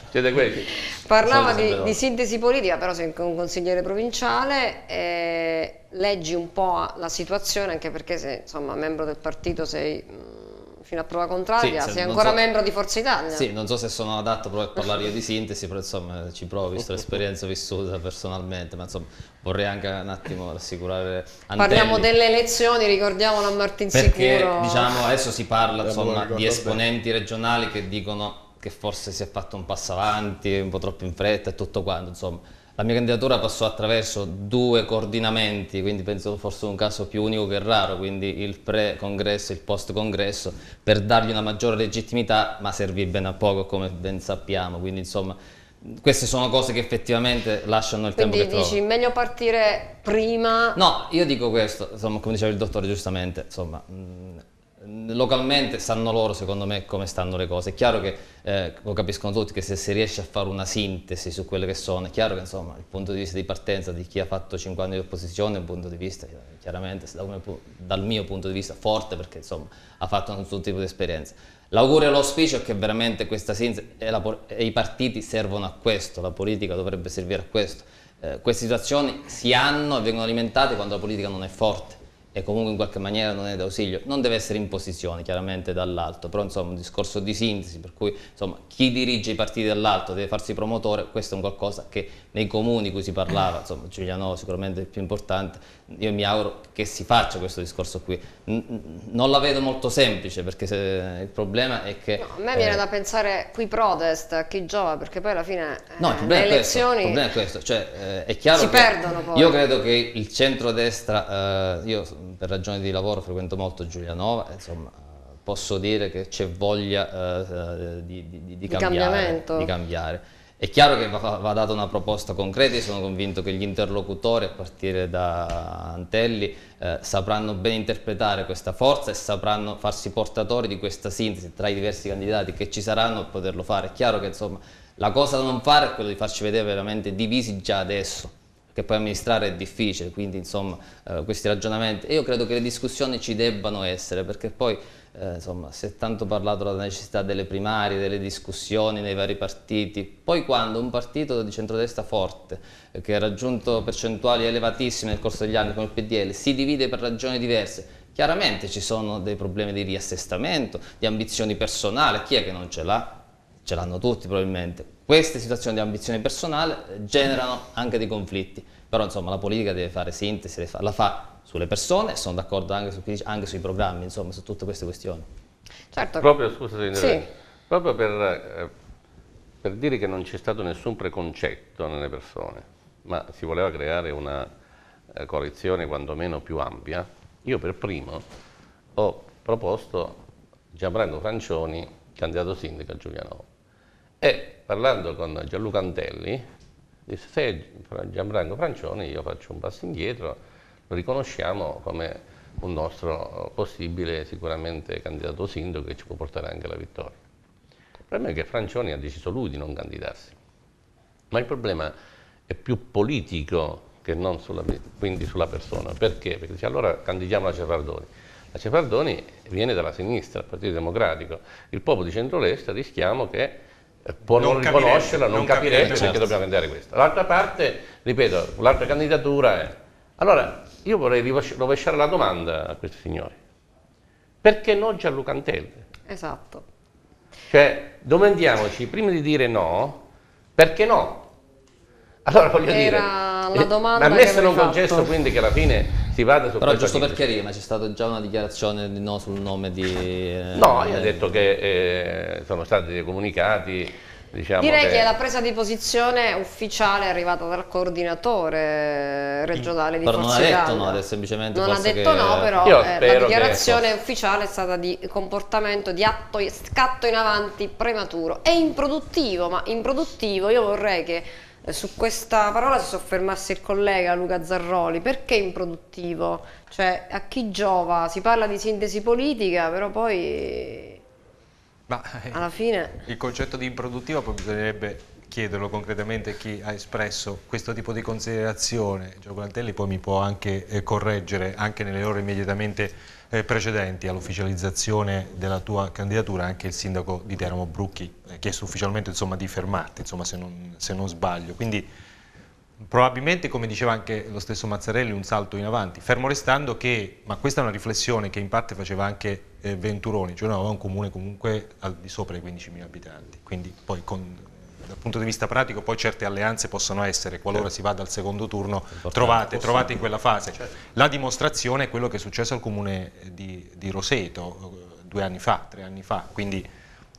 succede quello. Parlava di, di, sintesi politica, però sei un consigliere provinciale, eh, leggi un po' la situazione, anche perché sei insomma, membro del partito, sei mm, fino a prova contraria, sì, sei ancora so, membro di Forza Italia. Sì, non so se sono adatto proprio a parlare io di sintesi, però insomma ci provo, visto l'esperienza vissuta personalmente, ma insomma vorrei anche un attimo rassicurare Antelli. Parliamo delle elezioni, ricordiamolo a Martin Perché, Sicuro. diciamo adesso si parla insomma, di esponenti regionali che dicono che forse si è fatto un passo avanti, un po' troppo in fretta e tutto quanto, insomma la mia candidatura passò attraverso due coordinamenti, quindi penso fosse un caso più unico che raro, quindi il pre-congresso e il post-congresso, per dargli una maggiore legittimità, ma servì ben a poco come ben sappiamo, quindi insomma queste sono cose che effettivamente lasciano il quindi tempo che dici, meglio partire prima? No, io dico questo, insomma, come diceva il dottore giustamente, insomma, mh, mm, localmente sanno loro secondo me come stanno le cose. È chiaro che eh, lo capiscono tutti che se si riesce a fare una sintesi su quelle che sono, è chiaro che insomma il punto di vista di partenza di chi ha fatto 5 anni di opposizione è un punto di vista eh, chiaramente dal mio punto di vista forte perché insomma ha fatto un certo tipo di esperienza. L'augurio e l'auspicio è che veramente questa sintesi e, la, e i partiti servono a questo, la politica dovrebbe servire a questo. Eh, queste situazioni si hanno e vengono alimentate quando la politica non è forte e comunque in qualche maniera non è d'ausilio, non deve essere in posizione chiaramente dall'alto, però insomma un discorso di sintesi, per cui insomma, chi dirige i partiti dall'alto deve farsi promotore, questo è un qualcosa che nei comuni di cui si parlava, insomma Giuliano sicuramente è il più importante, io mi auguro che si faccia questo discorso qui. Non la vedo molto semplice perché il problema è che... No, a me viene eh, da pensare qui protest, chi giova, perché poi alla fine eh, le elezioni... No, il problema è questo, cioè eh, è chiaro si che perdono poi. Io credo che il centrodestra, eh, io per ragioni di lavoro frequento molto Giulianova, eh, insomma posso dire che c'è voglia eh, eh, di, di, di, cambiare, di cambiamento. Di cambiare è chiaro che va, va data una proposta concreta, io sono convinto che gli interlocutori, a partire da Antelli, eh, sapranno ben interpretare questa forza e sapranno farsi portatori di questa sintesi tra i diversi candidati che ci saranno e poterlo fare. È chiaro che insomma, la cosa da non fare è quello di farci vedere veramente divisi già adesso, che poi amministrare è difficile, quindi insomma eh, questi ragionamenti. Io credo che le discussioni ci debbano essere, perché poi eh, insomma, si è tanto parlato della necessità delle primarie, delle discussioni nei vari partiti, poi quando un partito di centrodestra forte, eh, che ha raggiunto percentuali elevatissime nel corso degli anni come il PDL, si divide per ragioni diverse, chiaramente ci sono dei problemi di riassestamento, di ambizioni personali, chi è che non ce l'ha? Ce l'hanno tutti probabilmente. Queste situazioni di ambizione personale generano anche dei conflitti, però insomma la politica deve fare sintesi, la fa sulle persone, sono d'accordo anche, su, anche, sui programmi, insomma, su tutte queste questioni. Certo. Proprio, scusa, sì. proprio per, eh, per dire che non c'è stato nessun preconcetto nelle persone, ma si voleva creare una eh, coalizione quantomeno più ampia, io per primo ho proposto Gianfranco Francioni, candidato sindaco a Giuliano. E parlando con Gianluca Antelli, disse se Gianfranco Francioni io faccio un passo indietro lo riconosciamo come un nostro possibile sicuramente candidato sindaco che ci può portare anche alla vittoria. Il problema è che Francioni ha deciso lui di non candidarsi, ma il problema è più politico che non sulla, quindi sulla persona. Perché? Perché dice allora candidiamo la Cefardoni. La Cefardoni viene dalla sinistra, il Partito Democratico. Il popolo di centro centrodestra rischiamo che eh, può non, non riconoscerla, non, non capirebbe perché dobbiamo cambiare questa. L'altra parte, ripeto, l'altra candidatura è... Allora, io vorrei rovesciare la domanda a questi signori. Perché no Gianluca Antelle? Esatto. Cioè, domandiamoci, prima di dire no, perché no? Allora voglio Era dire, la eh, domanda ma a me se non concesso fatto. quindi che alla fine si vada su Però giusto per chiarire, ma c'è stata già una dichiarazione di no sul nome di... Eh, no, io eh, ho detto che eh, sono stati comunicati Diciamo Direi che... che... la presa di posizione ufficiale è arrivata dal coordinatore eh, regionale di però Forza non Non ha detto no, semplicemente Non ha detto che... no, però eh, la dichiarazione che... ufficiale è stata di comportamento di atto scatto in avanti prematuro e improduttivo, ma improduttivo io vorrei che eh, su questa parola si soffermasse il collega Luca Zarroli, perché improduttivo? Cioè a chi giova? Si parla di sintesi politica, però poi ma eh, alla fine... Il concetto di improduttiva poi bisognerebbe chiederlo concretamente a chi ha espresso questo tipo di considerazione. Giocolantelli poi mi può anche eh, correggere, anche nelle ore immediatamente eh, precedenti all'ufficializzazione della tua candidatura, anche il sindaco di Teramo Brucchi ha eh, chiesto ufficialmente insomma, di fermarti, insomma, se, non, se non sbaglio. Quindi probabilmente, come diceva anche lo stesso Mazzarelli, un salto in avanti, fermo restando che, ma questa è una riflessione che in parte faceva anche eh, Venturoni, cioè aveva un comune comunque al di sopra dei 15.000 abitanti, quindi poi con, dal punto di vista pratico poi certe alleanze possono essere, qualora certo. si vada al secondo turno, trovate, trovate, in quella fase. Certo. La dimostrazione è quello che è successo al comune di, di Roseto eh, due anni fa, tre anni fa, quindi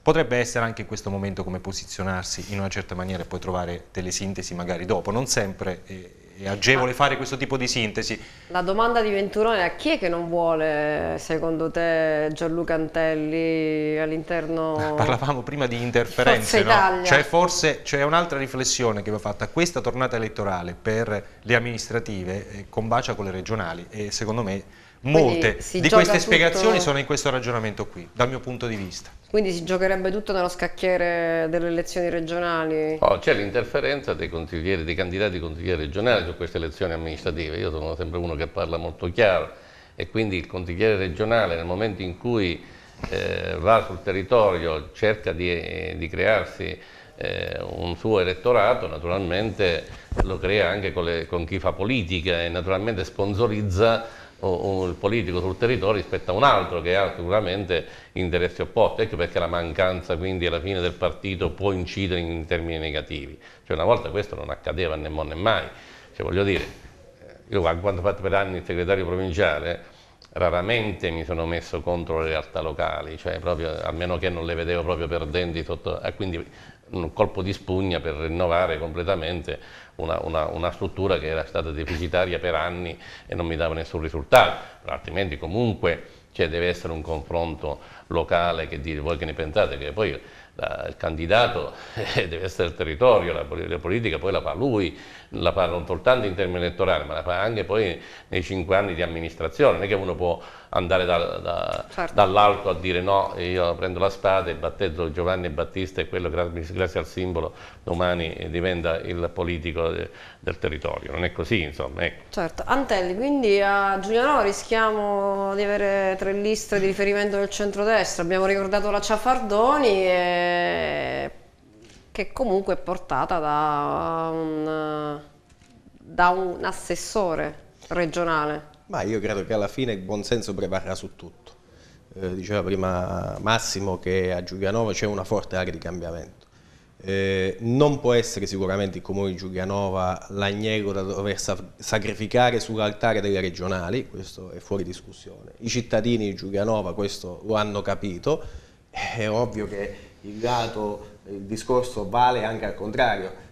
Potrebbe essere anche in questo momento come posizionarsi in una certa maniera e poi trovare delle sintesi magari dopo, non sempre eh, è, agevole fare questo tipo di sintesi. La domanda di Venturone è a chi è che non vuole, secondo te, Gianluca Antelli all'interno... Parlavamo prima di interferenze, no? Cioè forse c'è un'altra riflessione che va fatta, questa tornata elettorale per le amministrative eh, combacia con le regionali e secondo me Molte di queste tutto... spiegazioni sono in questo ragionamento qui, dal mio punto di vista. Quindi si giocherebbe tutto nello scacchiere delle elezioni regionali? Oh, c'è l'interferenza dei, consiglieri, dei candidati consiglieri regionali su queste elezioni amministrative. Io sono sempre uno che parla molto chiaro e quindi il consigliere regionale nel momento in cui eh, va sul territorio, cerca di, di crearsi eh, un suo elettorato naturalmente lo crea anche con, le, con, chi fa politica e naturalmente sponsorizza o il politico sul territorio rispetto a un altro che ha sicuramente interessi opposti, ecco perché la mancanza quindi alla fine del partito può incidere in termini negativi, cioè una volta questo non accadeva né mo né mai, cioè, voglio dire, eh, io quando ho fatto per anni il segretario provinciale raramente mi sono messo contro le realtà locali, cioè proprio, a meno che non le vedevo proprio perdenti sotto, eh, quindi un colpo di spugna per rinnovare completamente una, una, una, struttura che era stata deficitaria per anni e non mi dava nessun risultato, altrimenti comunque cioè, deve essere un confronto locale che dire voi che ne pensate, che poi la, il candidato eh, deve essere il territorio, la, la, politica poi la fa lui, la fa non soltanto in termini elettorali, ma la fa anche poi nei cinque anni di amministrazione, non è che uno può andare da, da, certo. dall'alto a dire no, io prendo la spada e battezzo Giovanni Battista e quello grazie al simbolo domani diventa il politico de, del territorio, non è così insomma. Ecco. Certo, Antelli, quindi a Giuliano rischiamo di avere tre liste di riferimento del centrodestra, abbiamo ricordato la Ciafardoni e... che comunque è portata da un, da un assessore regionale. Ma io credo che alla fine il buonsenso prevarrà su tutto. Eh, diceva prima Massimo che a Giulianova c'è una forte area di cambiamento. Eh, non può essere sicuramente il comune di Giulianova l'agnello da dover sacrificare sull'altare delle regionali, questo è fuori discussione. I cittadini di Giulianova questo lo hanno capito, è ovvio che il, lato, il discorso vale anche al contrario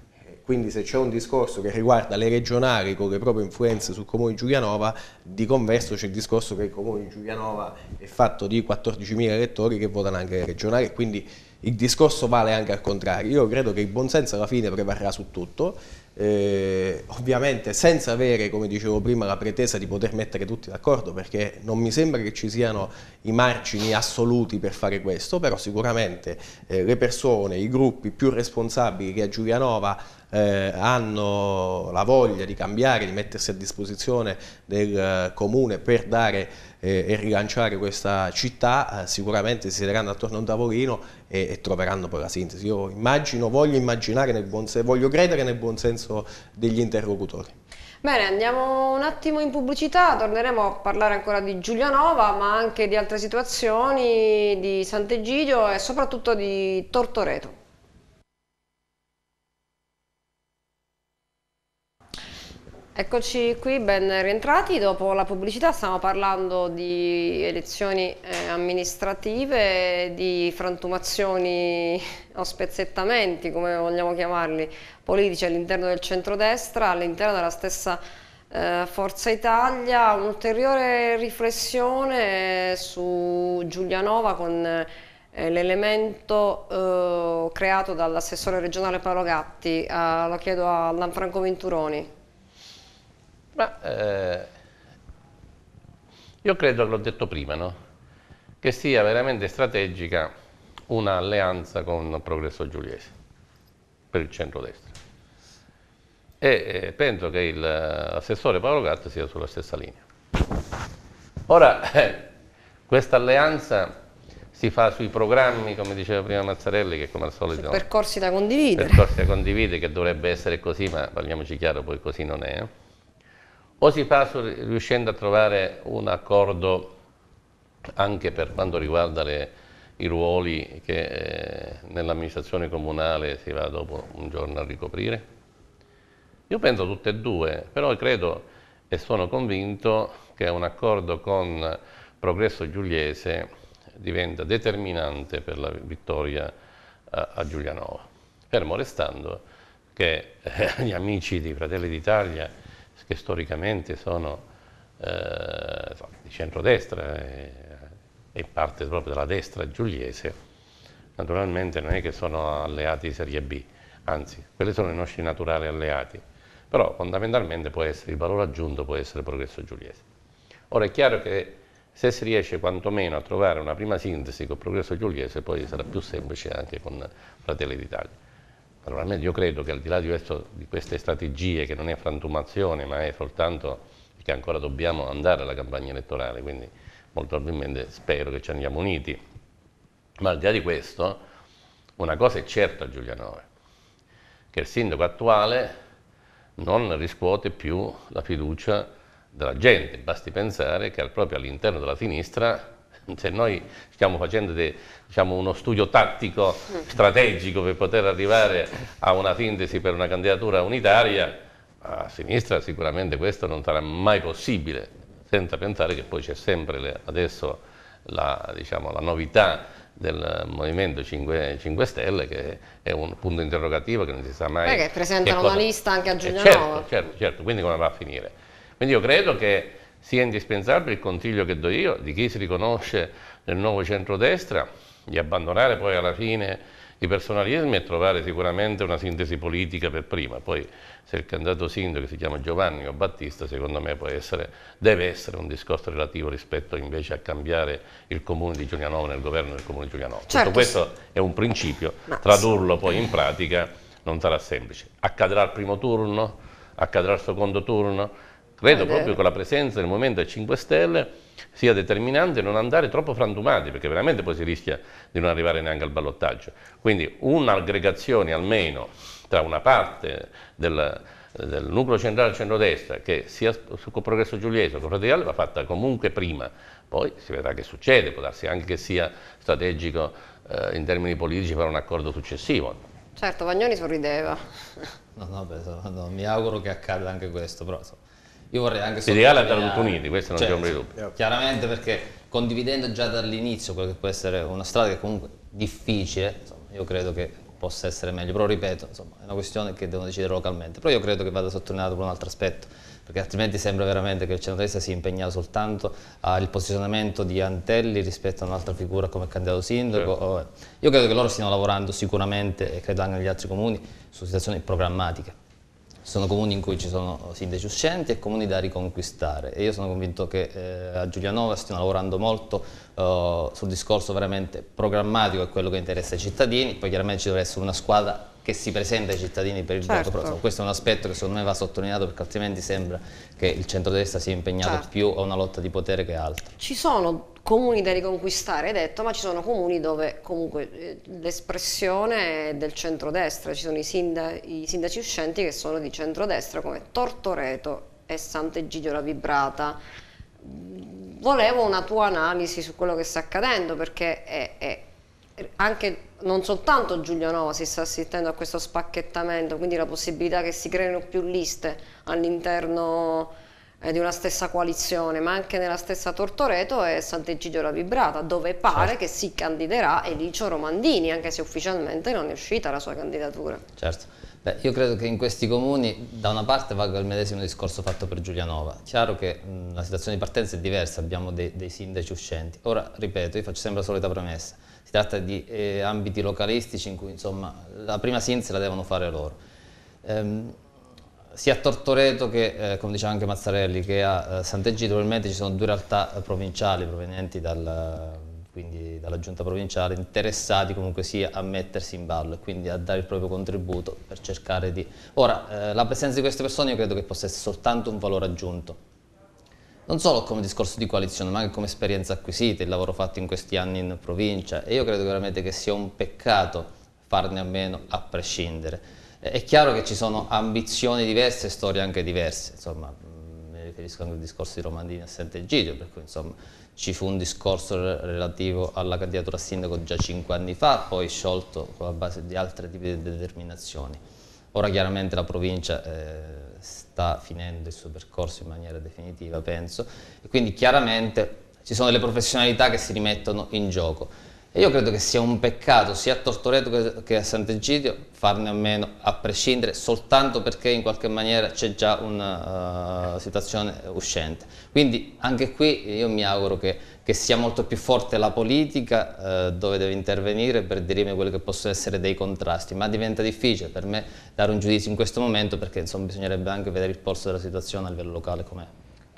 quindi se c'è un discorso che riguarda le regionali con le proprie influenze sul comune di Giulianova, di converso c'è il discorso che il comune di Giulianova è fatto di 14.000 elettori che votano anche le regionali quindi il discorso vale anche al contrario. Io credo che il buonsenso alla fine prevarrà su tutto, eh, ovviamente senza avere, come dicevo prima, la pretesa di poter mettere tutti d'accordo, perché non mi sembra che ci siano i margini assoluti per fare questo, però sicuramente eh, le persone, i gruppi più responsabili che a Giulianova eh, hanno la voglia di cambiare, di mettersi a disposizione del eh, comune per dare eh, e rilanciare questa città, eh, sicuramente si siederanno attorno a un tavolino e, e, troveranno poi la sintesi. Io immagino, voglio immaginare, nel buon senso, voglio credere nel buon senso degli interlocutori. Bene, andiamo un attimo in pubblicità, torneremo a parlare ancora di Giulianova, ma anche di altre situazioni, di Sant'Egidio e soprattutto di Tortoreto. Eccoci qui, ben rientrati. Dopo la pubblicità stiamo parlando di elezioni eh, amministrative, di frantumazioni o spezzettamenti, come vogliamo chiamarli, politici all'interno del centrodestra, all'interno della stessa eh, Forza Italia. Un'ulteriore riflessione eh, su Giulianova con eh, l'elemento eh, creato dall'assessore regionale Paolo Gatti. Eh, lo chiedo a Lanfranco Venturoni. Ma eh, io credo che l'ho detto prima, no? che sia veramente strategica un'alleanza con Progresso Giuliese per il centrodestra. E eh, penso che l'assessore eh, Paolo Gatto sia sulla stessa linea. Ora, eh, questa alleanza si fa sui programmi, come diceva prima Mazzarelli, che come al solito... Sono percorsi da condividere. Percorsi da condividere, che dovrebbe essere così, ma parliamoci chiaro, poi così non è. Eh? o si fa riuscendo a trovare un accordo anche per quanto riguarda le, i ruoli che eh, nell'amministrazione comunale si va dopo un giorno a ricoprire? Io penso tutte e due, però credo e sono convinto che un accordo con Progresso Giuliese diventa determinante per la vittoria a, a Giulianova, fermo restando che eh, gli amici di Fratelli d'Italia che storicamente sono eh, di centrodestra eh, e, parte proprio della destra giuliese, naturalmente non è che sono alleati di serie B, anzi, quelli sono i nostri naturali alleati, però fondamentalmente può essere il valore aggiunto, può essere il progresso giuliese. Ora è chiaro che se si riesce quantomeno a trovare una prima sintesi con il progresso giuliese, poi sarà più semplice anche con Fratelli d'Italia. Allora io credo che al di là di, questo, di queste strategie, che non è frantumazione, ma è soltanto che ancora dobbiamo andare alla campagna elettorale, quindi molto probabilmente spero che ci andiamo uniti. Ma al di là di questo, una cosa è certa a Giulianove, che il sindaco attuale non riscuote più la fiducia della gente. Basti pensare che proprio all'interno della sinistra cioè noi stiamo facendo de, diciamo, uno studio tattico strategico per poter arrivare a una sintesi per una candidatura unitaria, a sinistra sicuramente questo non sarà mai possibile, senza pensare che poi c'è sempre le, adesso la, diciamo, la, novità del Movimento 5, 5, Stelle che è un punto interrogativo che non si sa mai. Eh, che presentano cosa... una lista anche a Giuliano. Eh, certo, certo, certo, quindi come va a finire. Quindi io credo che sia indispensabile il consiglio che do io di chi si riconosce nel nuovo centrodestra di abbandonare poi alla fine i personalismi e trovare sicuramente una sintesi politica per prima. Poi se il candidato sindaco si chiama Giovanni o Battista, secondo me essere, deve essere un discorso relativo rispetto invece a cambiare il comune di Giulianovo nel governo del comune di Giulianovo. Certo. Questo è un principio, tradurlo poi in pratica non sarà semplice. Accadrà al primo turno? Accadrà al secondo turno? Credo proprio che la presenza del Movimento 5 Stelle sia determinante non andare troppo frantumati, perché veramente poi si rischia di non arrivare neanche al ballottaggio. Quindi un'aggregazione almeno tra una parte del, del nucleo centrale centrodestra, che sia con Progresso Giuliese o con Fratelli va fatta comunque prima, poi si vedrà che succede, può darsi anche che sia strategico eh, in termini politici fare un accordo successivo. Certo, Vagnoni sorrideva. No, no, penso, no, mi auguro che accada anche questo, però... Io vorrei anche L'ideale è andare tutti uniti, questo non c'è cioè, ombra di dubbio. Chiaramente perché condividendo già dall'inizio quello che può essere una strada che comunque è difficile, insomma, io credo che possa essere meglio, però ripeto, insomma, è una questione che devono decidere localmente, però io credo che vada sottolineato per un altro aspetto, perché altrimenti sembra veramente che il centrodestra si impegna soltanto al posizionamento di Antelli rispetto a un'altra figura come candidato sindaco. Certo. Io credo che loro stiano lavorando sicuramente, e credo anche negli altri comuni, su situazioni programmatiche sono comuni in cui ci sono eh, sindaci uscenti e comuni da riconquistare e io sono convinto che eh, a Giulianova stiamo lavorando molto eh, sul discorso veramente programmatico e quello che interessa ai cittadini, poi chiaramente ci dovrà essere una squadra che si presenta ai cittadini per il certo. voto prossimo. Questo è un aspetto che secondo me va sottolineato perché altrimenti sembra che il centrodestra sia impegnato certo. più a una lotta di potere che altro. Ci sono comuni da riconquistare, hai detto, ma ci sono comuni dove comunque eh, l'espressione è del centrodestra, ci sono i, sinda- i sindaci uscenti che sono di centrodestra come Tortoreto e Sant'Egidio la Vibrata. Mm, volevo una tua analisi su quello che sta accadendo perché è, è anche non soltanto Giulio Nova si sta assistendo a questo spacchettamento, quindi la possibilità che si creino più liste all'interno eh, di una stessa coalizione, ma anche nella stessa Tortoreto è Sant'Egidio la Vibrata, dove pare certo. che si candiderà Elicio Romandini, anche se ufficialmente non è uscita la sua candidatura. Certo. Beh, io credo che in questi comuni da una parte valga il medesimo discorso fatto per Giulianova. Chiaro che mh, la situazione di partenza è diversa, abbiamo dei, dei, sindaci uscenti. Ora, ripeto, io faccio sempre la solita premessa. Si tratta di eh, ambiti localistici in cui insomma, la prima sintesi la devono fare loro. Ehm, sia a Tortoreto che, eh, come diceva anche Mazzarelli, che a eh, Sant'Egito probabilmente ci sono due realtà eh, provinciali provenienti dal, eh, quindi dalla giunta provinciale interessati comunque sia a mettersi in ballo e quindi a dare il proprio contributo per cercare di... Ora, eh, la presenza di queste persone io credo che possa essere soltanto un valore aggiunto, non solo come discorso di coalizione, ma anche come esperienza acquisita, il lavoro fatto in questi anni in provincia e io credo veramente che sia un peccato farne a meno a prescindere. Eh, è chiaro che ci sono ambizioni diverse e storie anche diverse, insomma, mm, mi riferisco anche al discorso di Romandini a Sant'Egidio, per cui insomma ci fu un discorso relativo alla candidatura a sindaco già cinque anni fa, poi sciolto con la base di altri tipi di determinazioni. Ora chiaramente la provincia eh, sta finendo il suo percorso in maniera definitiva, penso, e quindi chiaramente ci sono delle professionalità che si rimettono in gioco. E io credo che sia un peccato sia a Tortoreto che a Sant'Egidio farne a meno, a prescindere, soltanto perché in qualche maniera c'è già una uh, eh, situazione uscente. Quindi anche qui io mi auguro che, che sia molto più forte la politica uh, dove deve intervenire per dirimere quelli che possono essere dei contrasti, ma diventa difficile per me dare un giudizio in questo momento perché insomma, bisognerebbe anche vedere il polso della situazione a livello locale com'è.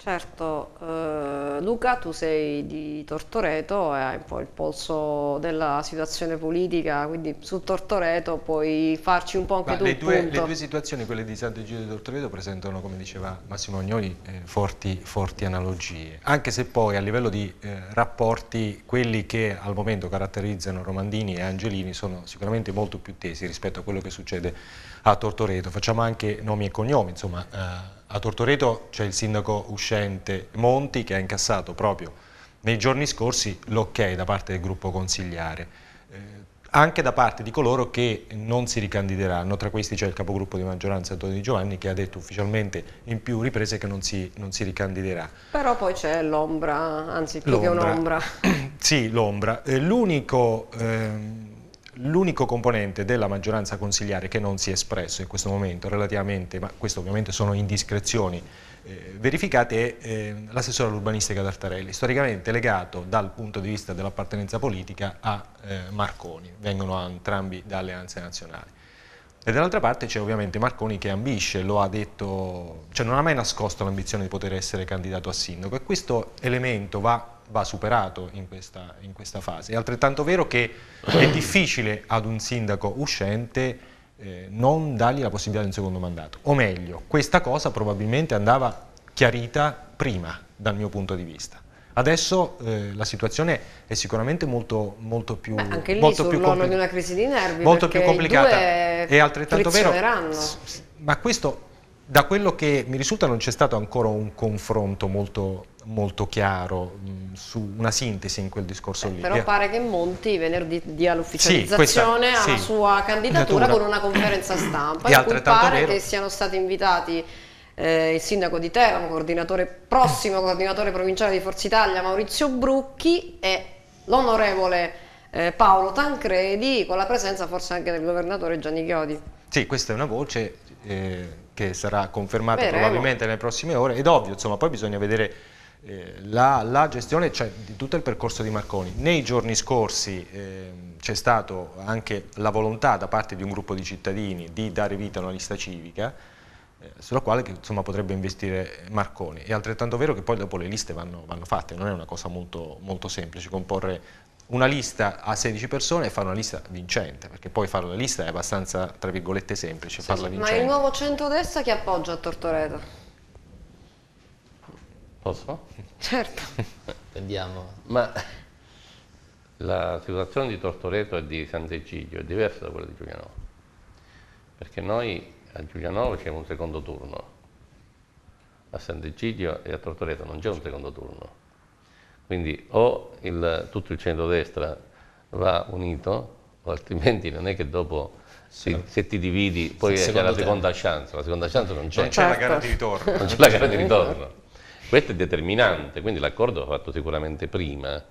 Certo, eh, Luca, tu sei di Tortoreto e hai un po' il polso della situazione politica, quindi su Tortoreto puoi farci un po' anche Ma tu le due, le due situazioni, quelle di Sant'Egidio e Tortoreto, presentano, come diceva Massimo Agnoli, eh, forti, forti, analogie, anche se poi a livello di eh, rapporti quelli che al momento caratterizzano Romandini e Angelini sono sicuramente molto più tesi rispetto a quello che succede a Tortoreto. Facciamo anche nomi e cognomi, insomma... Eh, a Tortoreto c'è il sindaco uscente Monti che ha incassato proprio nei giorni scorsi l'ok da parte del gruppo consigliare, eh, anche da parte di coloro che non si ricandideranno, tra questi c'è il capogruppo di maggioranza Antonio Di Giovanni che ha detto ufficialmente in più riprese che non si, non si ricandiderà. Però poi c'è l'ombra, anzi più che un'ombra. sì, l'ombra. Eh, L'unico... Ehm, L'unico componente della maggioranza consigliare che non si è espresso in questo momento relativamente, ma queste ovviamente sono indiscrezioni eh, verificate, è eh, l'assessore all'urbanistica D'Artarelli, storicamente legato dal punto di vista dell'appartenenza politica a eh, Marconi, vengono entrambi da alleanze nazionali. E dall'altra parte c'è ovviamente Marconi che ambisce, lo ha detto, cioè non ha mai nascosto l'ambizione di poter essere candidato a sindaco e questo elemento va va superato in questa, in questa fase. È altrettanto vero che è difficile ad un sindaco uscente eh, non dargli la possibilità di un secondo mandato. O meglio, questa cosa probabilmente andava chiarita prima dal mio punto di vista. Adesso eh, la situazione è sicuramente molto, molto più, complicata. anche lì molto più di una crisi di nervi molto più complicata. E altrettanto vero. Ma questo, da quello che mi risulta, non c'è stato ancora un confronto molto, molto chiaro mh, mm, su una sintesi in quel discorso Beh, lì. Però pare che Monti venerdì dia l'ufficializzazione sì, alla sì. sua candidatura Natura. con una conferenza stampa e in cui pare vero. che siano stati invitati eh, il sindaco di Teramo, coordinatore, prossimo coordinatore provinciale di Forza Italia Maurizio Brucchi e l'onorevole eh, Paolo Tancredi con la presenza forse anche del governatore Gianni Chiodi. Sì, questa è una voce eh, che sarà confermata Veremo. probabilmente nelle prossime ore ed ovvio, insomma, poi bisogna vedere eh, la, la, gestione cioè, di tutto il percorso di Marconi. Nei giorni scorsi eh, c'è stata anche la volontà da parte di un gruppo di cittadini di dare vita a una lista civica eh, sulla quale insomma, potrebbe investire Marconi. È altrettanto vero che poi dopo le liste vanno, vanno fatte, non è una cosa molto, molto, semplice comporre una lista a 16 persone e fare una lista vincente, perché poi fare la lista è abbastanza, tra virgolette, semplice. Sì, farla vincente. Ma il nuovo centrodestra chi appoggia a Tortoreto? Posso? Certo. Andiamo. Ma la situazione di Tortoreto e di Sant'Egidio è diversa da quella di Giulianovo, perché noi a Giulianovo c'è un secondo turno, a Sant'Egidio e a Tortoreto non c'è un secondo turno. Quindi o il, tutto il centro-destra va unito, o altrimenti non è che dopo se, se, ti dividi poi c'è la seconda chance, la seconda chance non c'è. Non c'è certo. la gara certo. di ritorno. Non c'è la gara di ritorno. Questo è determinante, quindi l'accordo va fatto sicuramente prima.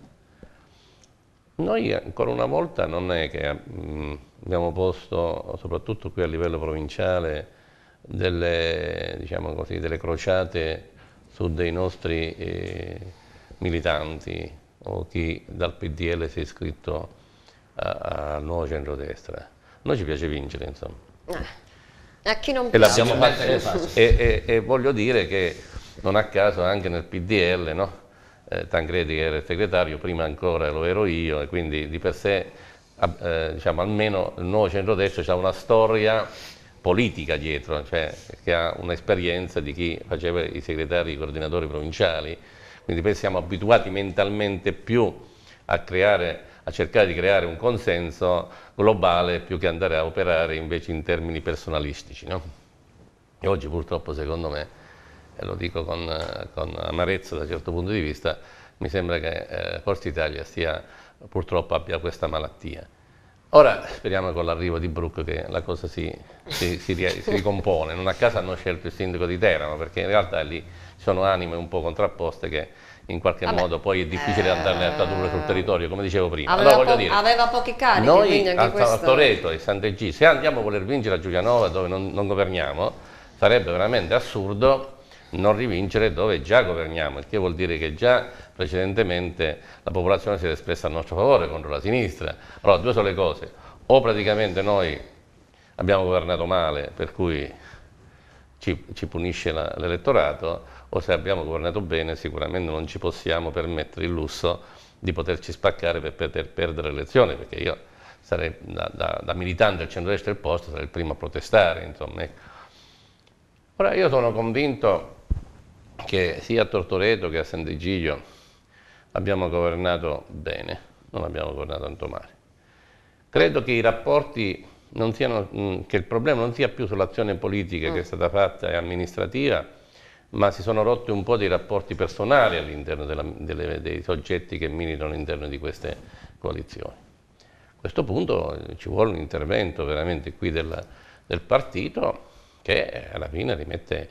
Noi ancora una volta non è che mm, abbiamo posto, soprattutto qui a livello provinciale, delle, diciamo così, delle crociate su dei nostri eh, militanti o chi dal PDL si è iscritto al nuovo centrodestra. A Noi ci piace vincere, insomma. Ah, a chi non piace. E, e, e, e voglio dire che non a caso anche nel PDL, no? eh, Tangredi che era il segretario, prima ancora lo ero io e quindi di per sé eh, diciamo, almeno il nuovo centrodestra ha una storia politica dietro, cioè che ha un'esperienza di chi faceva i segretari, e i coordinatori provinciali, quindi poi siamo abituati mentalmente più a, creare, a cercare di creare un consenso globale più che andare a operare invece in termini personalistici. No? E oggi purtroppo secondo me e lo dico con, con, amarezza da certo punto di vista, mi sembra che eh, Forza Italia stia, purtroppo abbia questa malattia. Ora speriamo con l'arrivo di Brooke che la cosa si, si, si, si, ricompone. Non a caso hanno scelto il sindaco di Teramo, perché in realtà lì sono anime un po' contrapposte che in qualche Vabbè, modo poi è difficile eh, andarne a tradurre sul territorio, come dicevo prima. Aveva, allora, po dire, aveva pochi carichi, noi, quindi anche a, questo... a Toreto e Sant'Egì, se andiamo a voler vincere a Giulianova dove non, non governiamo, sarebbe veramente assurdo non rivincere dove già governiamo, il che vuol dire che già precedentemente la popolazione si era espressa a nostro favore contro la sinistra. Allora, due sole cose, o praticamente noi abbiamo governato male, per cui ci, ci punisce l'elettorato, o se abbiamo governato bene sicuramente non ci possiamo permettere il lusso di poterci spaccare per poter perdere l'elezione, perché io sarei da, da, da militante del centro-destra del posto sarei il primo a protestare. Insomma. Ecco. Ora io sono convinto che sia a Tortoreto che a Sant'Egidio abbiamo governato bene, non abbiamo governato tanto male. Credo che i rapporti non siano, mm, che il problema non sia più sull'azione politica che è mm. stata fatta e amministrativa, ma si sono rotti un po' dei rapporti personali all'interno dei soggetti che militano all'interno di queste coalizioni. A questo punto eh, ci vuole un intervento veramente qui del, del partito che alla fine rimette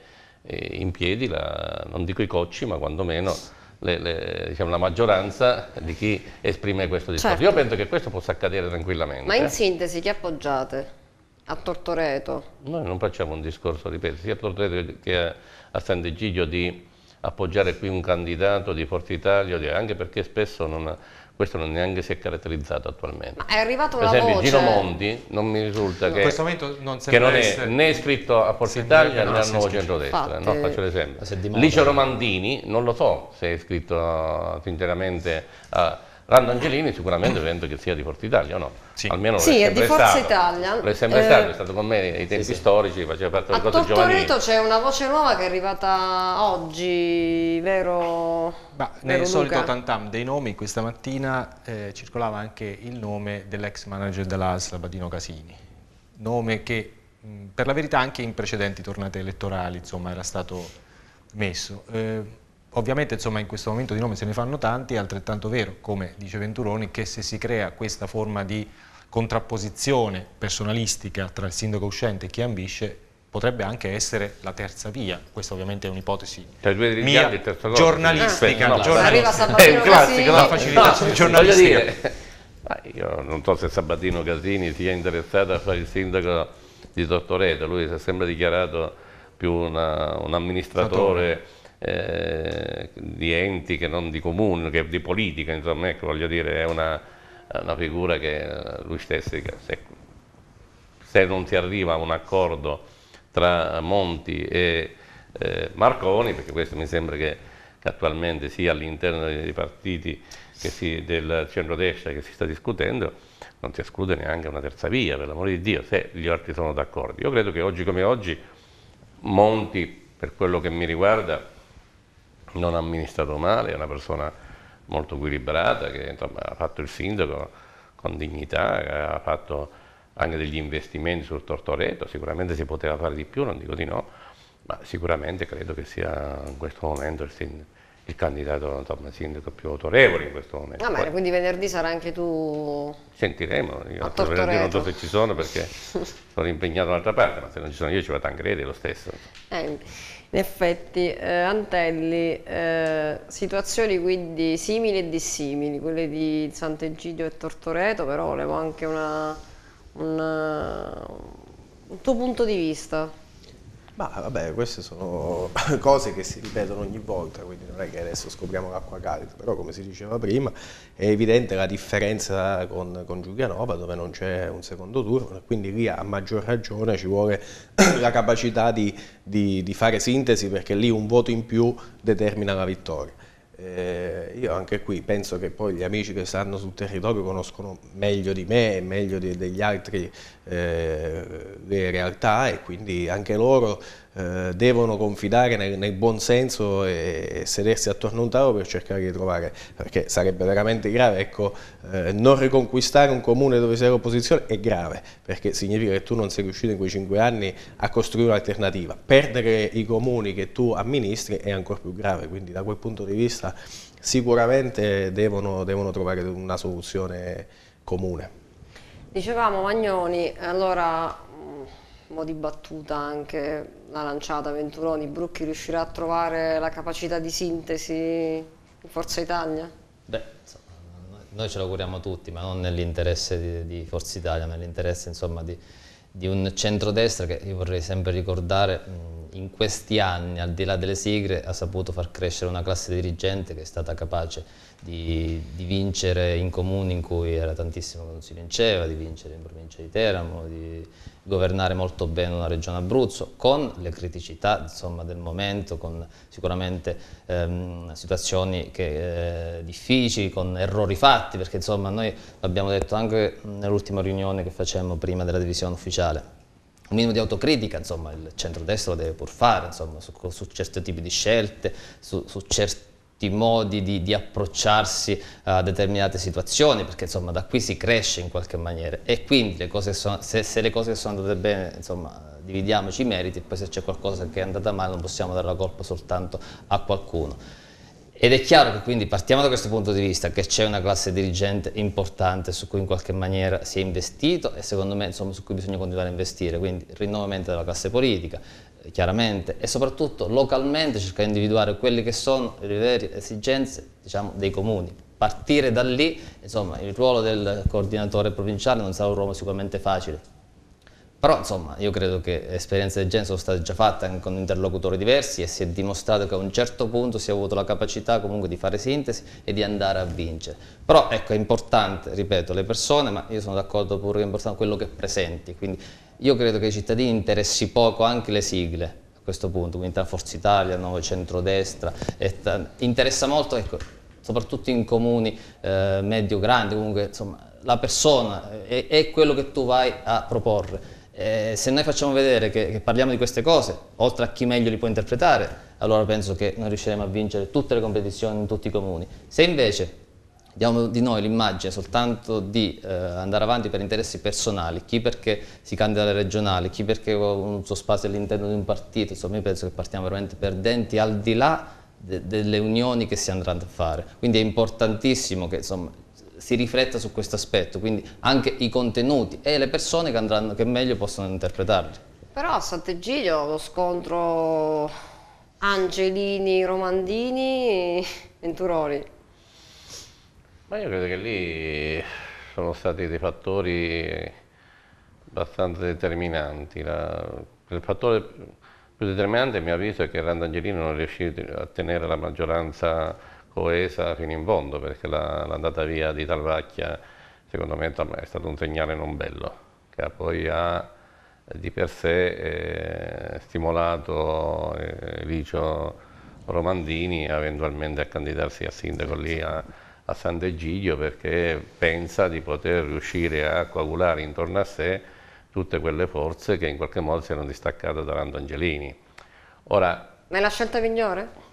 in piedi, la, non dico i cocci, ma quantomeno le, le, diciamo, la maggioranza di chi esprime questo discorso. Certo. Io penso che questo possa accadere tranquillamente. Ma in eh. sintesi, chi appoggiate? A Tortoreto? Noi non facciamo un discorso, ripeto, sia a Tortoreto che a, a San De Giglio di appoggiare qui un candidato di Forza Italia, anche perché spesso non... Ha, questo non neanche si è caratterizzato attualmente. Ma È arrivato per esempio voce. Gino Mondi non mi risulta no, che, non, che non è né iscritto a Forza Italia né al nuovo centrodestra, Infatti, no, faccio l'esempio. Licio Romandini non lo so se è iscritto sinceramente eh, a eh, Rando Angelini sicuramente penso che sia di Forza Italia, o no? Sì, Almeno sì è, è di Forza stato. Italia. è sempre eh, stato, è stato con me nei tempi sì, storici, faceva parte del cose giovanili. A Tortoreto c'è una voce nuova che è arrivata oggi, vero Ma Nel solito tantam dei nomi, questa mattina eh, circolava anche il nome dell'ex manager dell'ASL, Badino Casini. Nome che, mh, mm, per la verità, anche in precedenti tornate elettorali, insomma, era stato messo. Eh, Ovviamente insomma, in questo momento di nome se ne fanno tanti, è altrettanto vero, come dice Venturoni, che se si crea questa forma di contrapposizione personalistica tra il sindaco uscente e chi ambisce, potrebbe anche essere la terza via. Questa ovviamente è un'ipotesi tra due mia, e terza giornalistica. Ah, no, giornalistica. No, è un classico, la facilità no, giornalistica. Dire, io non so se Sabatino Casini sia interessato a fare il sindaco di Tortoreto, lui si è sempre dichiarato più una, un amministratore eh, di enti che non di comune, che di politica, insomma, ecco, voglio dire, è una, una figura che eh, lui stesso, se, se, non si arriva a un accordo tra Monti e eh, Marconi, perché questo mi sembra che, che attualmente sia all'interno dei partiti si, del centrodestra che si sta discutendo, non si esclude neanche una terza via, per l'amore di Dio, se gli altri sono d'accordo. Io credo che oggi come oggi Monti, per quello che mi riguarda, non ha amministrato male, è una persona molto equilibrata che insomma, ha fatto il sindaco con dignità, ha fatto anche degli investimenti sul Tortoreto, sicuramente si poteva fare di più, non dico di no, ma sicuramente credo che sia in questo momento il sindaco il candidato insomma, sindaco più autorevole in questo momento. Ah, bene, quindi venerdì sarà anche tu. Sentiremo, io venerdì non so se ci sono perché sono impegnato dall'altra parte, ma se non ci sono io ci vado a Tangredi lo stesso. Eh, in effetti, eh, Antelli, eh, situazioni quindi simili e dissimili, quelle di Sant'Egidio e Tortoreto, però volevo anche una, una, eh, un tuo punto di vista. Ma vabbè, queste sono cose che si ripetono ogni volta, quindi non è che adesso scopriamo l'acqua calda, però come si diceva prima è evidente la differenza con, con Giulianova dove non c'è un secondo turno, e quindi lì a maggior ragione ci vuole la capacità di, di, di fare sintesi perché lì un voto in più determina la vittoria. Eh, io anche qui penso che poi gli amici che stanno sul territorio conoscono meglio di me e meglio di, degli altri eh, le realtà e quindi anche loro eh, devono confidare nel, nel buon senso e, e, sedersi attorno a un tavolo per cercare di trovare, perché sarebbe veramente grave, ecco, eh, non riconquistare un comune dove sei l'opposizione è grave, perché significa che tu non sei riuscito in quei cinque anni a costruire un'alternativa, perdere i comuni che tu amministri è ancora più grave, quindi da quel punto di vista sicuramente devono, devono trovare una soluzione comune. Dicevamo Magnoni, allora mo' di battuta anche la lanciata Venturoni, Brucchi riuscirà a trovare la capacità di sintesi in Forza Italia? Beh, insomma, noi ce lo auguriamo tutti, ma non nell'interesse di, di, Forza Italia, ma nell'interesse insomma di, di un centrodestra che io vorrei sempre ricordare in questi anni, al di là delle sigle, ha saputo far crescere una classe dirigente che è stata capace di, di vincere in comuni in cui era tantissimo che non si vinceva, di vincere in provincia di Teramo, di governare molto bene una regione Abruzzo, con le criticità insomma, del momento, con sicuramente ehm, situazioni che, eh, difficili, con errori fatti, perché insomma noi l'abbiamo detto anche nell'ultima riunione che facemmo prima della divisione ufficiale, un minimo di autocritica, insomma, il centrodestra lo deve pur fare, insomma, su, su certi tipi di scelte, su, su certi tutti modi di, di, approcciarsi eh, a determinate situazioni, perché insomma da qui si cresce in qualche maniera e quindi le sono, se, se, le cose sono andate bene, insomma dividiamoci i meriti e poi se c'è qualcosa che è andata male non possiamo dare la colpa soltanto a qualcuno. Ed è chiaro che quindi partiamo da questo punto di vista che c'è una classe dirigente importante su cui in qualche maniera si è investito e secondo me insomma, su cui bisogna continuare a investire, quindi rinnovamento della classe politica, chiaramente, e soprattutto localmente cercare di individuare quelle che sono le vere esigenze diciamo, dei comuni. Partire da lì, insomma, il ruolo del coordinatore provinciale non sarà un ruolo sicuramente facile. Però insomma, io credo che esperienze del genere sono state già fatte anche con interlocutori diversi e si è dimostrato che a un certo punto si è avuto la capacità comunque di fare sintesi e di andare a vincere. Però ecco, è importante, ripeto, le persone, ma io sono d'accordo pure che è importante quello che presenti, quindi io credo che ai cittadini interessi poco anche le sigle a questo punto, quindi tra Forza Italia, Nuovo Centrodestra, interessa molto, ecco, soprattutto in comuni eh, medio-grandi, comunque insomma, la persona eh, è, è, quello che tu vai a proporre. Eh, se noi facciamo vedere che, che, parliamo di queste cose, oltre a chi meglio li può interpretare, allora penso che noi riusciremo a vincere tutte le competizioni in tutti i comuni. Se invece diamo di noi l'immagine soltanto di eh, andare avanti per interessi personali, chi perché si candida alle regionali, chi perché ha un suo spazio all'interno di un partito, insomma io penso che partiamo veramente perdenti al di là de delle unioni che si andranno a fare. Quindi è importantissimo che insomma, si rifletta su questo aspetto, quindi anche i contenuti e le persone che, andranno, che meglio possono interpretarli. Però a Sant'Egidio lo scontro Angelini, Romandini, Venturoni ma io credo che lì sono stati dei fattori abbastanza determinanti. La, il fattore più determinante, a mio avviso, è che Randangelino non è riuscito a tenere la maggioranza coesa fino in fondo, perché l'andata la, via di Talvacchia, secondo me, è stato un segnale non bello, che poi ha di per sé eh, stimolato eh, Licio Romandini eventualmente a candidarsi a sindaco lì. A, a Sant'Egidio perché pensa di poter riuscire a coagulare intorno a sé tutte quelle forze che in qualche modo si erano distaccate da Rando Angelini. Ora, Ma è la scelta migliore?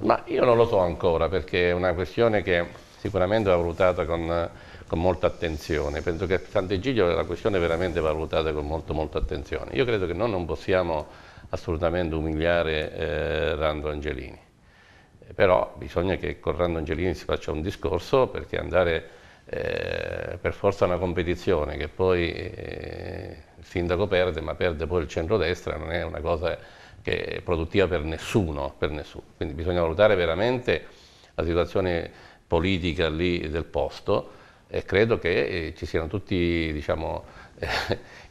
Ma io non lo so ancora perché è una questione che sicuramente va valutata con, con molta attenzione. Penso che Sant'Egidio la questione veramente valutata con molto, molta attenzione. Io credo che noi non possiamo assolutamente umiliare eh, Rando Angelini però bisogna che Corrando Angelini si faccia un discorso perché andare eh, per forza a una competizione che poi eh, il sindaco perde ma perde poi il centrodestra non è una cosa che è produttiva per nessuno, per nessuno. quindi bisogna valutare veramente la situazione politica lì del posto e credo che eh, ci siano tutti diciamo, eh,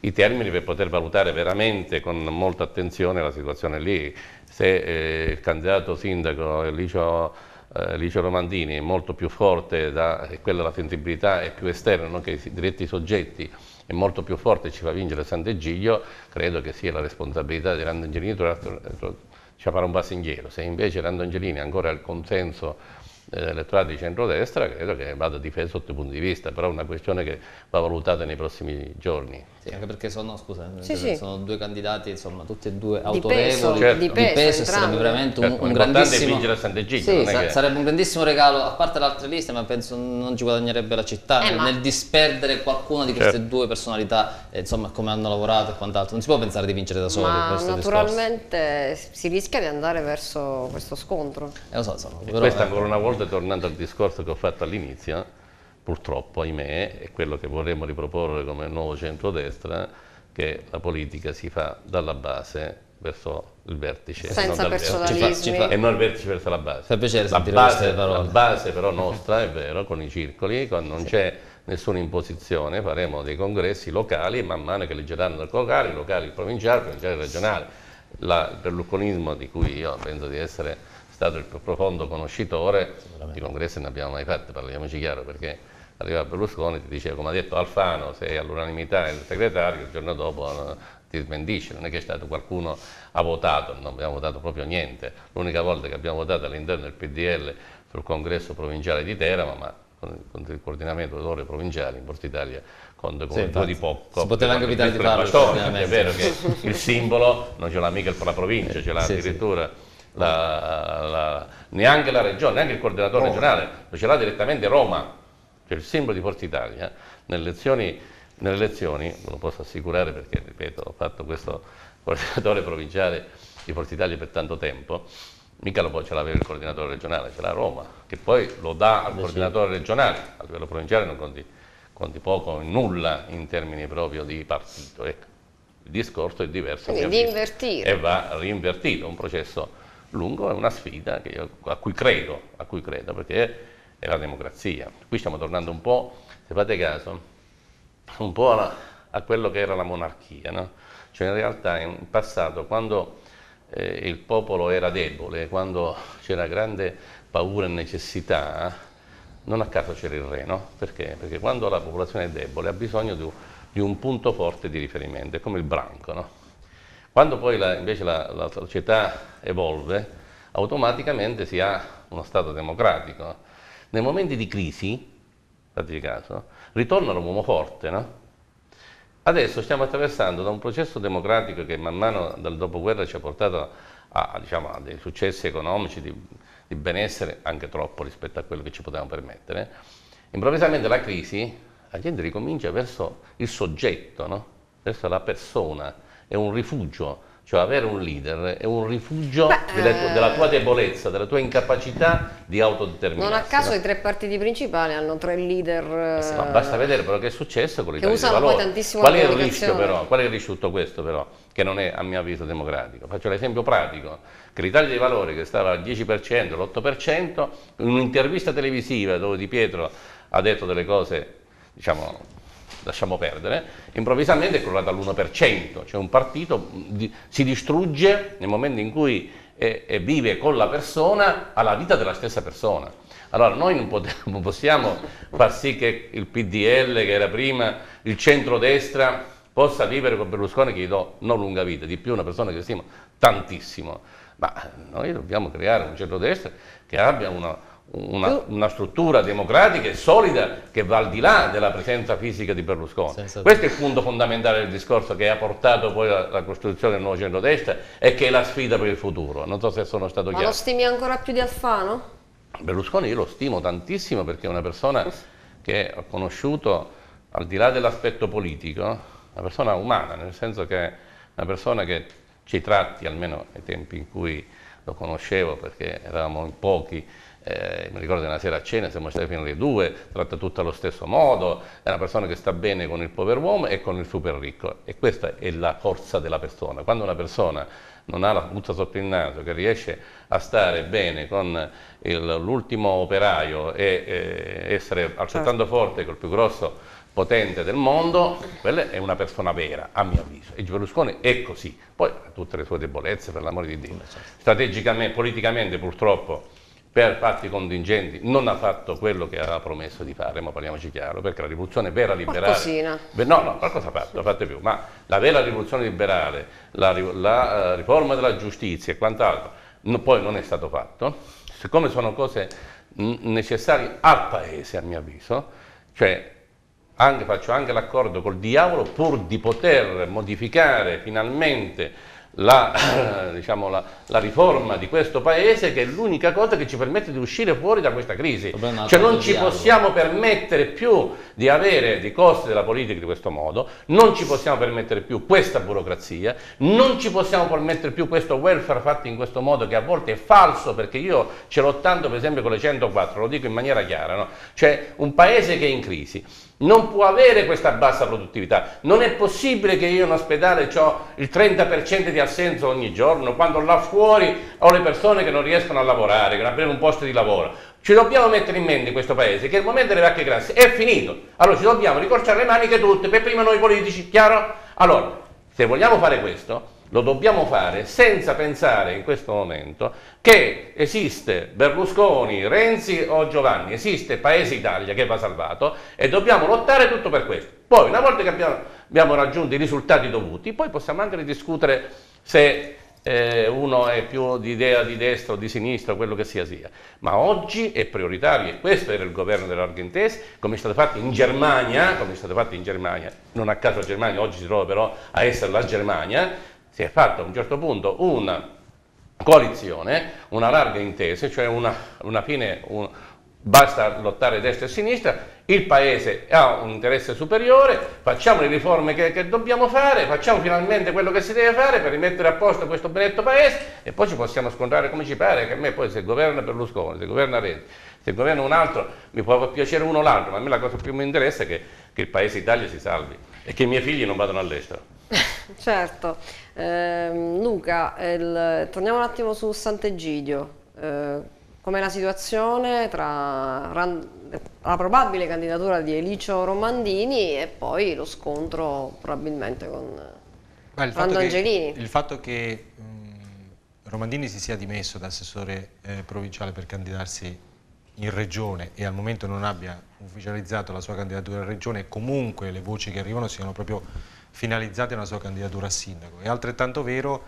i termini per poter valutare veramente con molta attenzione la situazione lì se eh, il candidato sindaco Licio, eh, Licio, Romandini è molto più forte, da, e quella la sensibilità è più esterna, no? che i diretti soggetti è molto più forte e ci fa vincere Sant'Egiglio, credo che sia la responsabilità di Randangelini eh, ci fare un passo indietro. Se invece Randangelini ha ancora il consenso dell'elettorato di centrodestra credo che vada difeso sotto punto di vista, però è una questione che va valutata nei prossimi giorni. Sì, anche perché sono, scusa, eh, sì, sì. sono due candidati, insomma, tutti e due autorevoli, di peso, certo. di peso, di peso sarebbe veramente certo, un, un grandissimo... Gigno, sa che... sarebbe un grandissimo regalo, a parte le altre liste, ma penso non ci guadagnerebbe la città, eh, nel, ma... disperdere qualcuna di queste certo. due personalità, eh, insomma, come hanno lavorato e quant'altro, non si può pensare di vincere da soli. Ma naturalmente discorso. si rischia di andare verso questo scontro. Eh, so, so, però, questa ancora una volta volte tornando al discorso che ho fatto all'inizio, purtroppo, ahimè, è quello che vorremmo riproporre come nuovo centrodestra, che la politica si fa dalla base verso il vertice senza personalismi e non il vertice verso la base fa piacere la base, la base però nostra è vero con i circoli con, non sì. c'è nessuna imposizione faremo dei congressi locali man mano che leggeranno il locale, il locale il provinciale, il provinciale il regionale la, il berlusconismo di cui io penso di essere stato il più profondo conoscitore di congressi ne abbiamo mai fatti, parliamoci chiaro, perché arriva Berlusconi e ti diceva, come ha detto Alfano, sei all'unanimità il segretario, il giorno dopo eh, ti smentisce, non è che è stato qualcuno ha votato, non abbiamo votato proprio niente, l'unica volta che abbiamo votato all'interno del PDL sul congresso provinciale di Teramo, ma con, con il coordinamento delle ore provinciali in Porto Italia conta come sì, due di poco. Si poteva anche evitare di farlo. È vero che il simbolo non ce l'ha mica per la provincia, ce l'ha addirittura... sì la, la, neanche la regione, neanche il coordinatore Roma. regionale, lo ce l'ha direttamente Roma, cioè il simbolo di Forza Italia, eh. nelle elezioni, nelle elezioni, ve lo posso assicurare perché, ripeto, ho fatto questo coordinatore provinciale di Forza Italia per tanto tempo, mica lo può, ce l'aveva il coordinatore regionale, ce l'ha Roma, che poi lo dà al coordinatore regionale, a livello provinciale non conti, conti poco nulla in termini proprio di partito, ecco. Il discorso è diverso. E va rinvertito, un processo lungo è una sfida io, a, cui credo, a cui credo, perché è la democrazia. Qui stiamo tornando un po', se fate caso, un po' alla, a quello che era la monarchia, no? cioè in realtà in passato quando eh, il popolo era debole, quando c'era grande paura e necessità, non a caso c'era il re, no? perché? perché? quando la popolazione è debole ha bisogno di, di un punto forte di riferimento, è come il branco, no? Quando poi la, invece la, la, società evolve, automaticamente si ha uno Stato democratico. Nei momenti di crisi, fate caso, ritorna l'uomo forte, no? Adesso stiamo attraversando da un processo democratico che man mano dal dopoguerra ci ha portato a, diciamo, a dei successi economici, di, di benessere, anche troppo rispetto a quello che ci potevamo permettere. Improvvisamente la crisi, la gente ricomincia verso il soggetto, no? verso la persona è un rifugio, cioè avere un leader è un rifugio Beh, della, tua, della, tua, eh, debolezza, della tua incapacità di autodeterminarsi. Non a caso no? i tre partiti principali hanno tre leader. Eh ma eh, basta vedere però che è successo con l'Italia. Che usano tantissimo Qual è il rischio però? Qual è il rischio tutto questo però? Che non è a mio avviso democratico. Faccio l'esempio pratico, che l'Italia dei Valori che stava al 10%, l'8%, in un'intervista televisiva dove Di Pietro ha detto delle cose diciamo lasciamo perdere, improvvisamente è crollata all'1%, cioè un partito mm, si distrugge nel momento in cui vive con la persona alla vita della stessa persona. Allora noi non possiamo far sì che il PDL, che era prima il centrodestra, possa vivere con Berlusconi che gli do non lunga vita, di più una persona che stimo tantissimo. Ma eh, noi dobbiamo creare un centrodestra che abbia una, una, una, struttura democratica e solida che va al di là della presenza fisica di Berlusconi. Senza Questo è il punto fondamentale del discorso che ha portato poi alla costruzione del nuovo centrodestra e che è la sfida per il futuro. Non so se sono stato chiaro. Ma lo stimi ancora più di Alfano? Berlusconi io lo stimo tantissimo perché è una persona che ho conosciuto al di là dell'aspetto politico, una persona umana, nel senso che è una persona che ci tratti, almeno ai tempi in cui lo conoscevo perché eravamo in pochi, eh, mi ricordo una sera a cena, siamo stati fino alle due, tratta tutto allo stesso modo, è una persona che sta bene con il pover'uomo e con il super ricco e questa è la forza della persona. Quando una persona non ha la butta sotto il naso, che riesce a stare bene con l'ultimo operaio e, e essere altrettanto certo. forte col più grosso potente del mondo, quella è una persona vera, a mio avviso. E Berlusconi è così. Poi ha tutte le sue debolezze, per l'amore di Dio. Certo. Strategicamente, politicamente purtroppo per fatti contingenti non ha fatto quello che aveva promesso di fare, ma parliamoci chiaro, perché la rivoluzione vera liberale... Qualcosina. No, no, qualcosa ha fatto, ha fatto più, ma la vera rivoluzione liberale, la, la uh, riforma della giustizia e quant'altro, no, poi non è stato fatto, siccome sono cose mm, necessarie al Paese, a mio avviso, cioè anche, faccio anche l'accordo col diavolo pur di poter modificare finalmente la, diciamo, la, la, riforma di questo paese che è l'unica cosa che ci permette di uscire fuori da questa crisi. Cioè non ci possiamo permettere più di avere dei costi della politica di questo modo, non ci possiamo permettere più questa burocrazia, non ci possiamo permettere più questo welfare fatto in questo modo che a volte è falso perché io ce l'ho tanto per esempio con le 104, lo dico in maniera chiara, no? cioè un paese che è in crisi non può avere questa bassa produttività. Non è possibile che io in ospedale ho il 30% di assenso ogni giorno, quando là fuori ho le persone che non riescono a lavorare, che non hanno un posto di lavoro. Ci dobbiamo mettere in mente in questo paese che il momento delle vacche grasse è finito. Allora ci dobbiamo ricorciare le maniche tutte, per prima noi politici, chiaro? Allora, se vogliamo fare questo, lo dobbiamo fare senza pensare in questo momento che esiste Berlusconi, Renzi o Giovanni, esiste Paese Italia che va salvato e dobbiamo lottare tutto per questo. Poi una volta che abbiamo, abbiamo raggiunto i risultati dovuti, poi possiamo anche discutere se eh, uno è più di idea di destra o di sinistra, o quello che sia sia. Ma oggi è prioritario, e questo era il governo dell'Argentese, come è stato fatto in Germania, come è stato fatto in Germania, non a caso la Germania oggi si trova però a essere la Germania, si è fatta a un certo punto una coalizione, una larga intesa, cioè una, una fine, un, basta lottare destra e sinistra, il Paese ha un interesse superiore, facciamo le riforme che, che, dobbiamo fare, facciamo finalmente quello che si deve fare per rimettere a posto questo benetto Paese e poi ci possiamo scontrare come ci pare, che a me poi se governa Berlusconi, se governa Renzi, se governa un altro, mi può piacere uno o l'altro, ma a me la cosa più mi interessa è che, che il Paese Italia si salvi e che i miei figli non vadano all'estero. certo. Ehm, eh, Luca, il, torniamo un attimo su Sant'Egidio. Eh, Com'è la situazione tra la probabile candidatura di Elicio Romandini e poi lo scontro probabilmente con Beh, il Rando Angelini? Che, il fatto che mh, Romandini si sia dimesso da assessore eh, provinciale per candidarsi in regione e al momento non abbia ufficializzato la sua candidatura in regione, comunque le voci che arrivano siano proprio finalizzati alla sua candidatura a sindaco. È altrettanto vero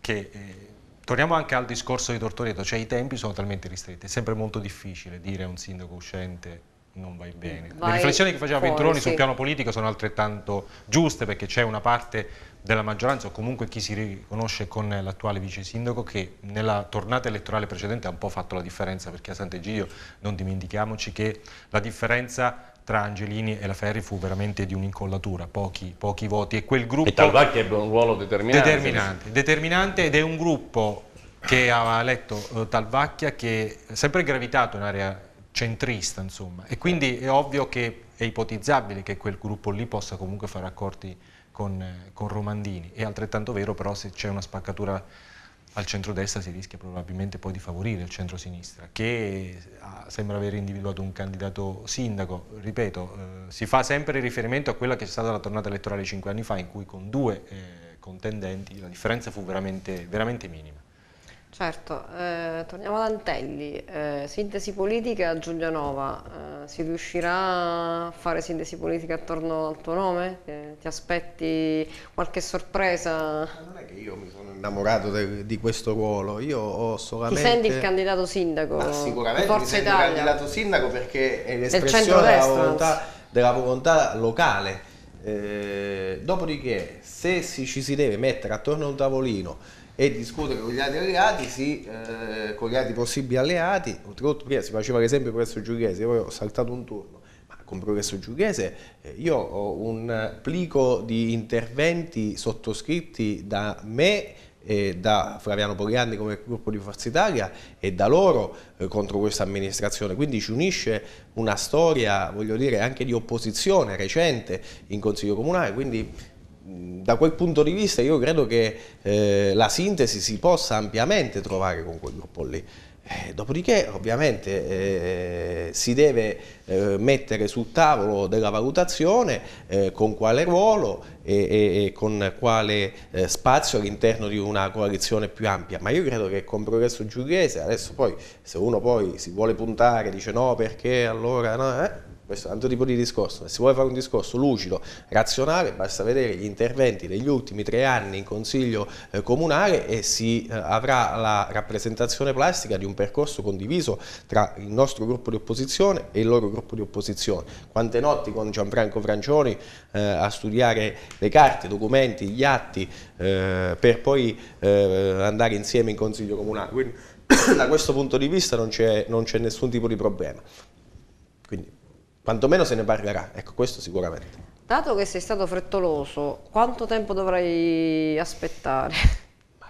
che, eh, torniamo anche al discorso di Tortoreto, cioè i tempi sono talmente ristretti, è sempre molto difficile dire a un sindaco uscente non vai bene. Vai Le riflessioni che faceva fuori, Venturoni sì. sul piano politico sono altrettanto giuste perché c'è una parte della maggioranza o comunque chi si riconosce con l'attuale vice sindaco che nella tornata elettorale precedente ha un po' fatto la differenza perché a Sant'Egidio non dimentichiamoci che la differenza tra Angelini e la Ferri fu veramente di un'incollatura, pochi, pochi, voti e quel gruppo... E Talvacchi ebbe un ruolo determinante. Determinante, determinante ed è un gruppo che ha letto eh, Talvacchia che è sempre gravitato in area centrista insomma e quindi è ovvio che è ipotizzabile che quel gruppo lì possa comunque fare accordi con, eh, con Romandini è altrettanto vero però se c'è una spaccatura al centro-destra si rischia probabilmente poi di favorire il centro-sinistra, che eh, sembra aver individuato un candidato sindaco. Ripeto, eh, si fa sempre riferimento a quella che è stata la tornata elettorale cinque anni fa, in cui con due eh, contendenti la differenza fu veramente, veramente minima. Certo, eh, torniamo ad Antelli. Eh, sintesi politica a Giulianova, eh, si riuscirà a fare sintesi politica attorno al tuo nome? Eh, ti aspetti qualche sorpresa? Non è che io mi sono innamorato de, di questo ruolo, io ho solamente... Ti senti il candidato sindaco? Ma sicuramente Forza mi Italia. il candidato sindaco perché è l'espressione della volontà, della volontà locale. Eh, dopodiché se si, ci si deve mettere attorno a un tavolino e discutere con gli altri alleati, sì, eh, con gli altri possibili alleati. Oltretutto prima si faceva l'esempio presso Giuriese, poi ho saltato un turno. con Progresso Giuriese eh, io ho un plico di interventi sottoscritti da me da Flaviano Pogliani come gruppo di Forza Italia e da loro eh, contro questa amministrazione. Quindi ci unisce una storia, voglio dire, anche di opposizione recente in Consiglio Comunale, quindi da quel punto di vista io credo che eh, la sintesi si possa ampiamente trovare con quel gruppo lì. Eh, dopodiché ovviamente eh, eh, si deve eh, mettere sul tavolo della valutazione eh, con quale ruolo e, e, e con quale spazio all'interno di una coalizione più ampia, ma io credo che con Progresso Giuliese, adesso poi se uno poi si vuole puntare dice no perché allora no, questo è un altro tipo di discorso, se si vuole fare un discorso lucido, razionale, basta vedere gli interventi degli ultimi tre anni in Consiglio eh, Comunale e si eh, avrà la rappresentazione plastica di un percorso condiviso tra il nostro gruppo di opposizione e il loro gruppo di opposizione. Quante notti con Gianfranco Francioni eh, a studiare le carte, i documenti, gli atti eh, per poi eh, andare insieme in Consiglio Comunale. Quindi da questo punto di vista non c'è nessun tipo di problema. Quindi quantomeno se ne parlerà, ecco questo sicuramente. Dato che sei stato frettoloso, quanto tempo dovrai aspettare?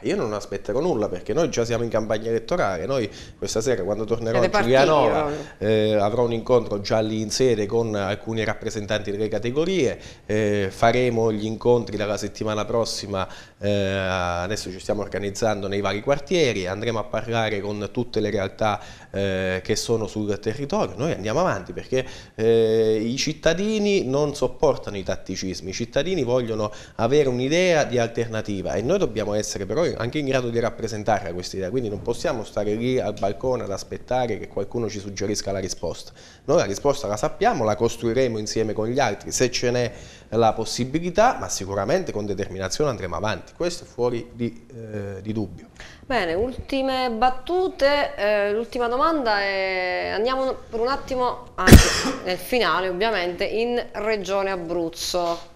Io non aspetterò nulla perché noi già siamo in campagna elettorale, noi questa sera quando tornerò a Giulianova eh, avrò un incontro già lì in sede con alcuni rappresentanti delle categorie, eh, faremo gli incontri dalla settimana prossima, eh, adesso ci stiamo organizzando nei vari quartieri, andremo a parlare con tutte le realtà eh, che sono sul territorio, noi andiamo avanti perché eh, i cittadini non sopportano i tatticismi, i cittadini vogliono avere un'idea di alternativa e noi dobbiamo essere però noi anche in grado di rappresentare questa idea, quindi non possiamo stare lì al balcone ad aspettare che qualcuno ci suggerisca la risposta. Noi la risposta la sappiamo, la costruiremo insieme con gli altri se ce n'è la possibilità, ma sicuramente con determinazione andremo avanti, questo è fuori di, eh, di dubbio. Bene, ultime battute, eh, l'ultima domanda è andiamo per un attimo, anche nel finale ovviamente, in Regione Abruzzo.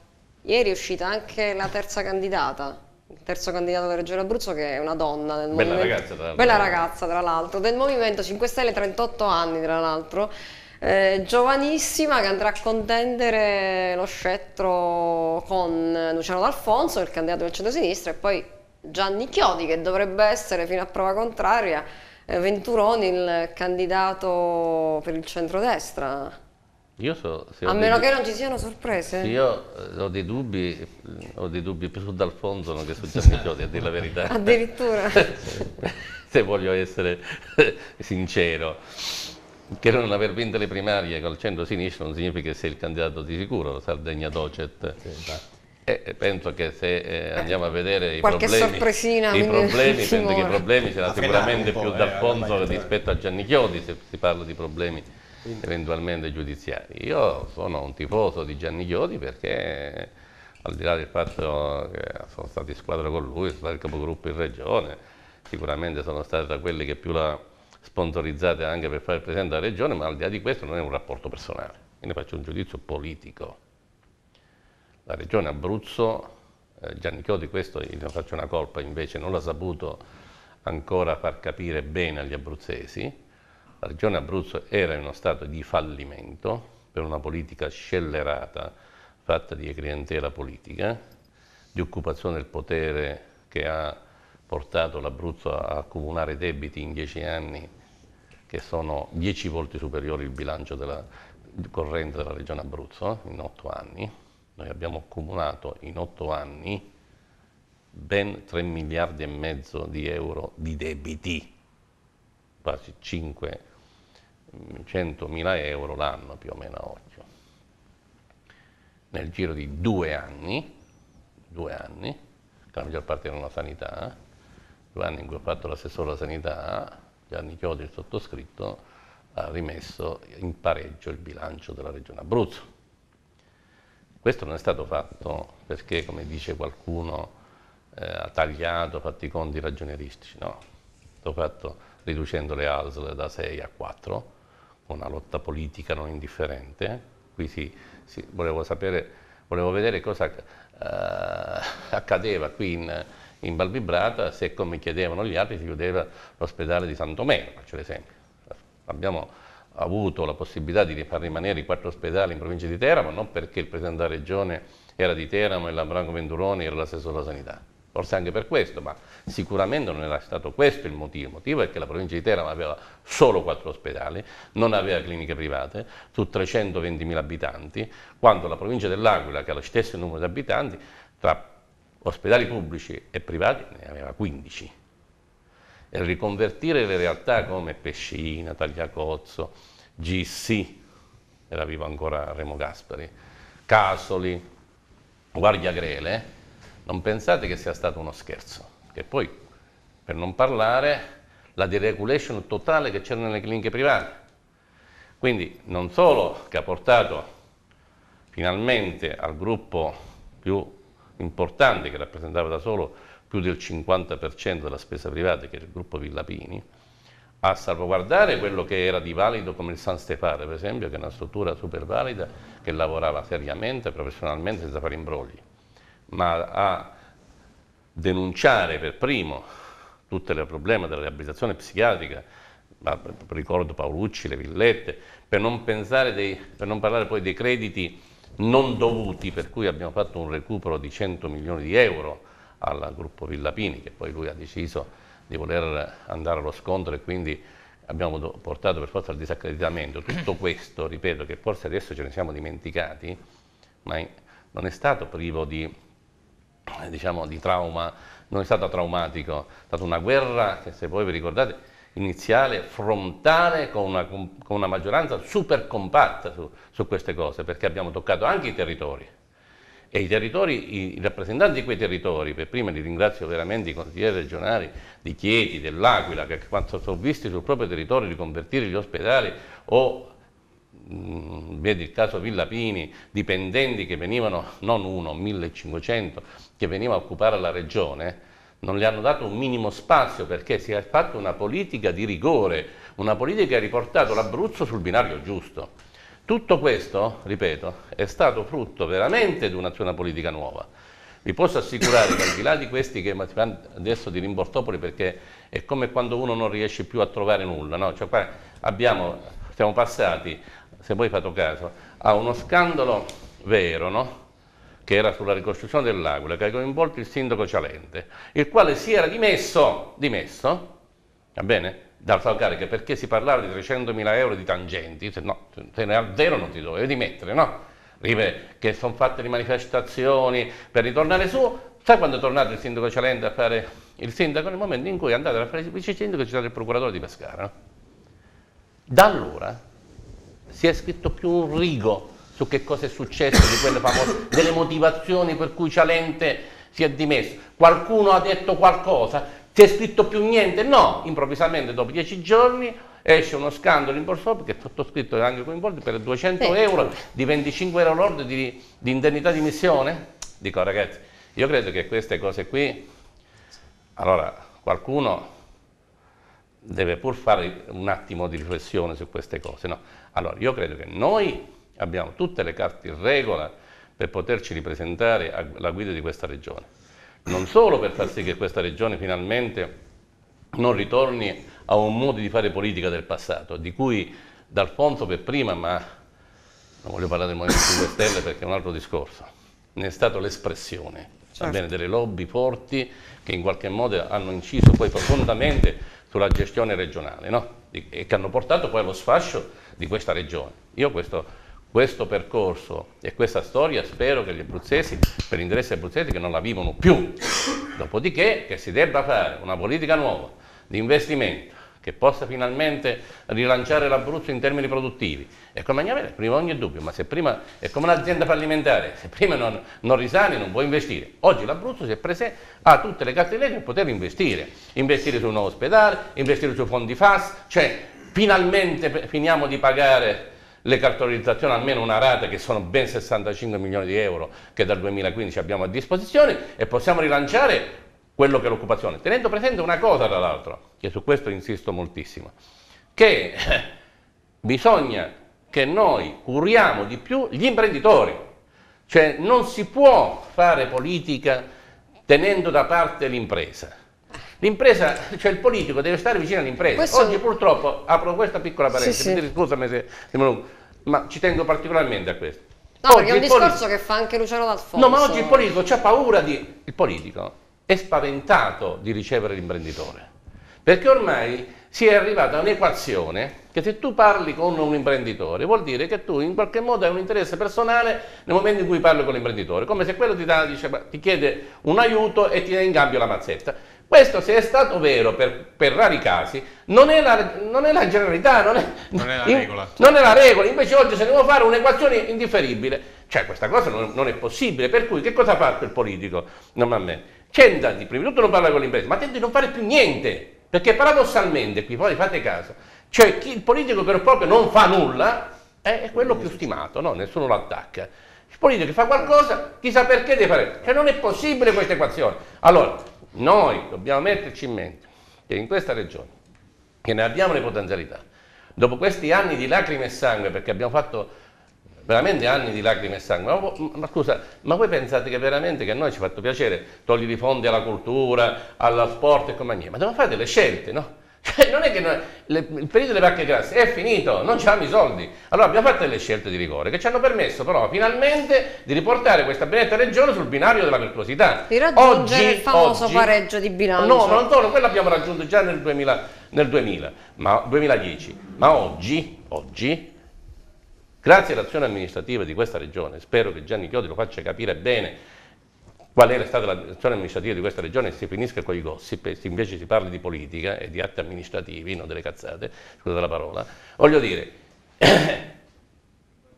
Ieri è uscita anche la terza candidata terzo candidato alla Regione Abruzzo, che è una donna. Del Bella, movimento... ragazza, tra Bella ragazza, tra l'altro. Del Movimento 5 Stelle, 38 anni, tra l'altro. Eh, giovanissima che andrà a contendere lo scettro con Luciano D'Alfonso, il candidato del centro-sinistra, e poi Gianni Chiodi, che dovrebbe essere, fino a prova contraria, eh, Venturoni, il candidato per il centro-destra. Io so, a meno dei, che non ci siano sorprese. Io eh, ho dei dubbi, mm, ho dei dubbi più su D'Alfonso che su Gianni Chiodi, a dire la verità. Addirittura. Se voglio essere sincero, che non aver vinto le primarie col centro-sinistra non significa che sei il candidato di sicuro, Sardegna Docet. Sì, eh, eh, penso che se eh, andiamo a vedere i problemi, i problemi penso che i problemi saranno sicuramente più D'Alfonso rispetto a Gianni Chiodi, se si parla di problemi eventualmente giudiziari. Io sono un tifoso di Gianni Chiodi perché al di là del fatto che sono stato in squadra con lui, sono stato il capogruppo in regione, sicuramente sono stato tra quelli che più la sponsorizzate anche per fare il Presidente della Regione, ma al di là di questo non è un rapporto personale, io ne faccio un giudizio politico. La Regione Abruzzo, eh, Gianni Chiodi, questo gli faccio una colpa, invece non l'ha saputo ancora far capire bene agli abruzzesi, la regione Abruzzo era in uno stato di fallimento per una politica scellerata fatta di clientela politica, di occupazione del potere che ha portato l'Abruzzo a accumulare debiti in dieci anni che sono dieci volte superiori al bilancio della, corrente della regione Abruzzo in otto anni. Noi abbiamo accumulato in otto anni ben 3 miliardi e mezzo di euro di debiti, quasi 5 miliardi 100.000 euro l'anno più o meno a occhio. Nel giro di due anni, due anni, che la maggior parte erano la sanità, due anni in cui ho fatto l'assessore alla sanità, Gianni Chiodi, il sottoscritto, ha rimesso in pareggio il bilancio della regione Abruzzo. Questo non è stato fatto perché, come dice qualcuno, eh, ha tagliato, ha fatto i conti ragionieristici, no, l'ho fatto riducendo le ASL da 6 a 4, una lotta politica non indifferente. Eh. Qui si, si, volevo, sapere, volevo, vedere cosa eh, accadeva qui in, in Valvibrata se, come chiedevano gli altri, si chiudeva l'ospedale di Santomero, faccio l'esempio. Abbiamo avuto la possibilità di far rimanere i quattro ospedali in provincia di Teramo, non perché il Presidente della Regione era di Teramo e l'Ambranco Venduroni era l'assessore della sanità, forse anche per questo, ma sicuramente non era stato questo il motivo. Il motivo è che la provincia di Teramo aveva solo quattro ospedali, non aveva cliniche private, su 320.000 abitanti, quando la provincia dell'Aquila, che ha lo stesso numero di abitanti, tra ospedali pubblici e privati ne aveva 15. E riconvertire le realtà come Pescina, Tagliacozzo, GC, era vivo ancora Remo Gasperi, Casoli, Guardia Grele, non pensate che sia stato uno scherzo, che poi per non parlare la deregulation totale che c'era nelle cliniche private. Quindi non solo che ha portato finalmente al gruppo più importante che rappresentava da solo più del 50% della spesa privata, che era il gruppo Villapini, a salvaguardare quello che era di valido come il San Stefano, per esempio, che è una struttura super valida, che lavorava seriamente, professionalmente, senza fare imbrogli ma a denunciare per primo tutto il problema della riabilitazione psichiatrica, ricordo Paolucci, le villette, per non, dei, per non parlare poi dei crediti non dovuti, per cui abbiamo fatto un recupero di 100 milioni di euro al gruppo Villapini, che poi lui ha deciso di voler andare allo scontro e quindi abbiamo portato per forza al disaccreditamento. Tutto questo, ripeto, che forse adesso ce ne siamo dimenticati, ma non è stato privo di eh, diciamo, di trauma, non è stato traumatico, è stata una guerra che se voi vi ricordate iniziale, frontale con una, con una maggioranza super compatta su, su queste cose, perché abbiamo toccato anche i territori e i territori, i rappresentanti di quei territori, per prima li ringrazio veramente i consiglieri regionali di Chieti, dell'Aquila, che quando sono visti sul proprio territorio riconvertire gli ospedali o Mm, vedi il caso Villapini, dipendenti che venivano, non uno, 1500, che veniva a occupare la regione, non gli hanno dato un minimo spazio perché si è fatta una politica di rigore, una politica che ha riportato l'Abruzzo sul binario giusto. Tutto questo, ripeto, è stato frutto veramente di un'azione politica nuova. Vi posso assicurare che al di là di questi che adesso di Rimbortopoli perché è come quando uno non riesce più a trovare nulla, no? cioè, abbiamo, siamo passati se voi fate caso, a uno scandalo vero, no? che era sulla ricostruzione dell'Aquila, che ha coinvolto il sindaco Cialente, il quale si era dimesso, dimesso, va bene? dal suo carica perché si parlava di 300.000 euro di tangenti, se no, se ne ha zero non ti dovevi dimettere, no? Rive, che sono fatte le manifestazioni per ritornare su, sai quando è tornato il sindaco Cialente a fare il sindaco? Nel momento in cui è andato a fare il vice sindaco c'è stato il procuratore di Pescara, no? Da allora si è scritto più un rigo su che cosa è successo famose, delle motivazioni per cui Cialente si è dimesso. Qualcuno ha detto qualcosa, si è scritto più niente? No, improvvisamente dopo dieci giorni esce uno scandalo in borsa perché è sottoscritto anche con i coinvolto per 200 sì. euro di 25 euro lordo di, di indennità di missione? Dico ragazzi, io credo che queste cose qui, allora qualcuno deve pur fare un attimo di riflessione su queste cose, no? Allora, io credo che noi abbiamo tutte le carte in regola per poterci ripresentare alla guida di questa regione. Non solo per far sì che questa regione finalmente non ritorni a un modo di fare politica del passato, di cui D'Alfonso per prima, ma non voglio parlare del Movimento 5 Stelle perché è un altro discorso, ne è stato l'espressione certo. delle lobby forti che in qualche modo hanno inciso poi profondamente sulla gestione regionale no? e che hanno portato poi allo sfascio di questa regione. Io questo, questo, percorso e questa storia spero che gli abruzzesi, per interessi abruzzesi, che non la vivono più. Dopodiché che si debba fare una politica nuova di investimento che possa finalmente rilanciare l'Abruzzo in termini produttivi. E come Agnavere, prima ogni dubbio, ma se prima è come un'azienda fallimentare, se prima non, non risale non può investire. Oggi l'Abruzzo ha tutte le carte in legge per poter investire, investire su un nuovo ospedale, investire su fondi FAS, cioè finalmente finiamo di pagare le cartolarizzazioni almeno una rata che sono ben 65 milioni di euro che dal 2015 abbiamo a disposizione e possiamo rilanciare quello che è l'occupazione, tenendo presente una cosa tra l'altro, che su questo insisto moltissimo, che bisogna che noi curiamo di più gli imprenditori, cioè non si può fare politica tenendo da parte l'impresa L'impresa, cioè il politico deve stare vicino all'impresa. Questo... Oggi purtroppo, apro questa piccola parentesi, sì, sì. scusami se, ma ci tengo particolarmente a questo. No, oggi perché è un discorso politico... che fa anche Luciano D'Alfonso. No, ma oggi il politico ha paura di... Il politico è spaventato di ricevere l'imprenditore. Perché ormai si è arrivata a un'equazione che se tu parli con un imprenditore vuol dire che tu in qualche modo hai un interesse personale nel momento in cui parli con l'imprenditore, come se quello ti, dà, dice, ti chiede un aiuto e ti dà in cambio la mazzetta. Questo se è stato vero per, per rari casi, non è la, non è la generalità, non è, non è la in, regola. non è la regola, invece oggi se devo fare un'equazione indifferibile, cioè questa cosa non, non, è possibile, per cui che cosa fa il politico normalmente? C'entra di prima di tutto non parla con l'impresa, ma tende di non fare più niente, perché paradossalmente qui poi fate caso, cioè chi, il politico per proprio non fa nulla è quello più stimato, no? nessuno lo attacca. Il politico che fa qualcosa, chissà perché deve fare. Cioè non è possibile questa equazione. Allora, noi dobbiamo metterci in mente che in questa regione, che ne abbiamo le potenzialità, dopo questi anni di lacrime e sangue, perché abbiamo fatto veramente anni di lacrime e sangue. Ma, ma, scusa, ma voi pensate che veramente che a noi ci ha fatto piacere togliere i fondi alla cultura, allo sport e compagnia? Ma dobbiamo fare delle scelte, no? non è che non le, il periodo delle vacche grasse è finito, non ci hanno i soldi. Allora abbiamo fatto delle scelte di rigore che ci hanno permesso però finalmente di riportare questa benetta regione sul binario della virtuosità. Di raggiungere oggi, il famoso oggi, pareggio di bilancio. No, non solo, quello abbiamo raggiunto già nel, 2000, nel 2000, ma, 2010, ma oggi, oggi Grazie all'azione amministrativa di questa regione, spero che Gianni Chiodi lo faccia capire bene qual era stata la gestione amministrativa di questa regione e si finisca con i gossip e invece si parli di politica e di atti amministrativi, non delle cazzate, scusate la parola, voglio dire,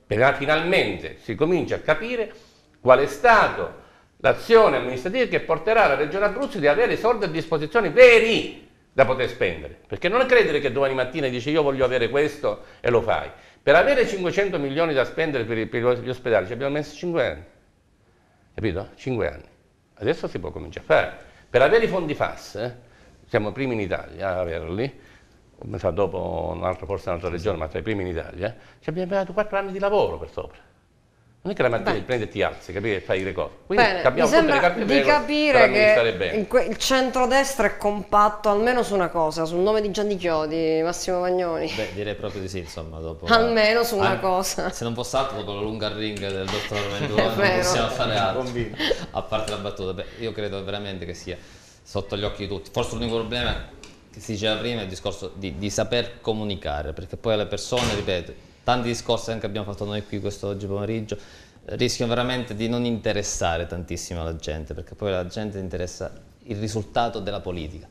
finalmente si comincia a capire qual è stata l'azione amministrativa che porterà la regione Abruzzo di avere soldi a disposizione veri da poter spendere, perché non credere che domani mattina dici io voglio avere questo e lo fai, per avere 500 milioni da spendere per, per gli ospedali ci abbiamo messo 5 anni capito? 5 anni. Adesso si può cominciare a fare. Per avere i fondi FAS, eh, siamo i primi in Italia a averli, dopo un altro, forse un'altra regione, ma tra i primi in Italia, ci abbiamo impiegato 4 anni di lavoro per sopra non è che la mattina Beh. prendi e ti alzi, capire fai i record. Quindi Bene, mi sembra di capire che il centrodestra è compatto almeno su una cosa, sul nome di Gianni Chiodi, Massimo Magnoni. Beh, direi proprio di sì, insomma, dopo... almeno su una ah, cosa. Se non fosse altro, dopo la lunga ring del dottor Ventura non possiamo fare altro, a parte la battuta. Beh, io credo veramente che sia sotto gli occhi di tutti. Forse l'unico problema che si diceva prima è il discorso di, di saper comunicare, perché poi alle persone, ripeto, tanti discorsi anche abbiamo fatto noi qui questo oggi pomeriggio, rischiano veramente di non interessare tantissimo la gente, perché poi la gente interessa il risultato della politica.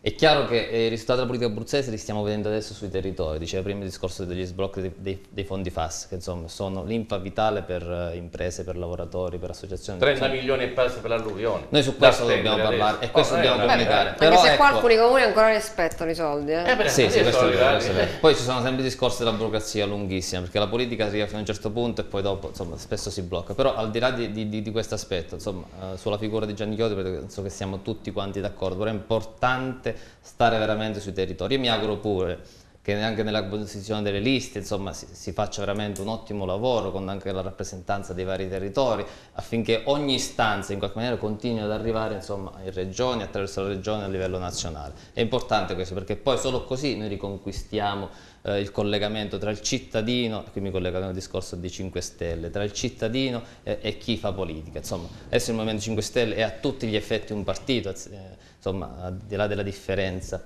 È chiaro che eh, i risultati della politica abruzzese li stiamo vedendo adesso sui territori, diceva prima il discorso degli sblocchi dei, dei, fondi FAS, che insomma sono l'infa vitale per eh, imprese, per lavoratori, per associazioni. 30 insomma. milioni e passa per l'alluvione. Noi su questo dobbiamo adesso. parlare e questo oh, dobbiamo eh, comunicare. Anche se ecco, qua alcuni comuni ancora rispettano i soldi. Eh? Eh, sì, sì, questo è vero. Poi ci sono sempre discorsi della burocrazia lunghissima, perché la politica arriva fino a un certo punto e poi dopo insomma, spesso si blocca. Però al di là di, di, di, di questo aspetto, insomma, sulla figura di Gianni Chiodi penso che siamo tutti quanti d'accordo, però è importante forte, stare veramente sui territori. Io mi auguro pure che anche nella composizione delle liste insomma, si, si, faccia veramente un ottimo lavoro con anche la rappresentanza dei vari territori affinché ogni istanza in qualche maniera continui ad arrivare insomma, in regioni, attraverso la regione a livello nazionale. È importante questo perché poi solo così noi riconquistiamo eh, il collegamento tra il cittadino, qui mi collega al discorso di 5 Stelle, tra il cittadino e, e chi fa politica. Insomma, adesso il Movimento 5 Stelle è a tutti gli effetti un partito. Eh, insomma, al di là della differenza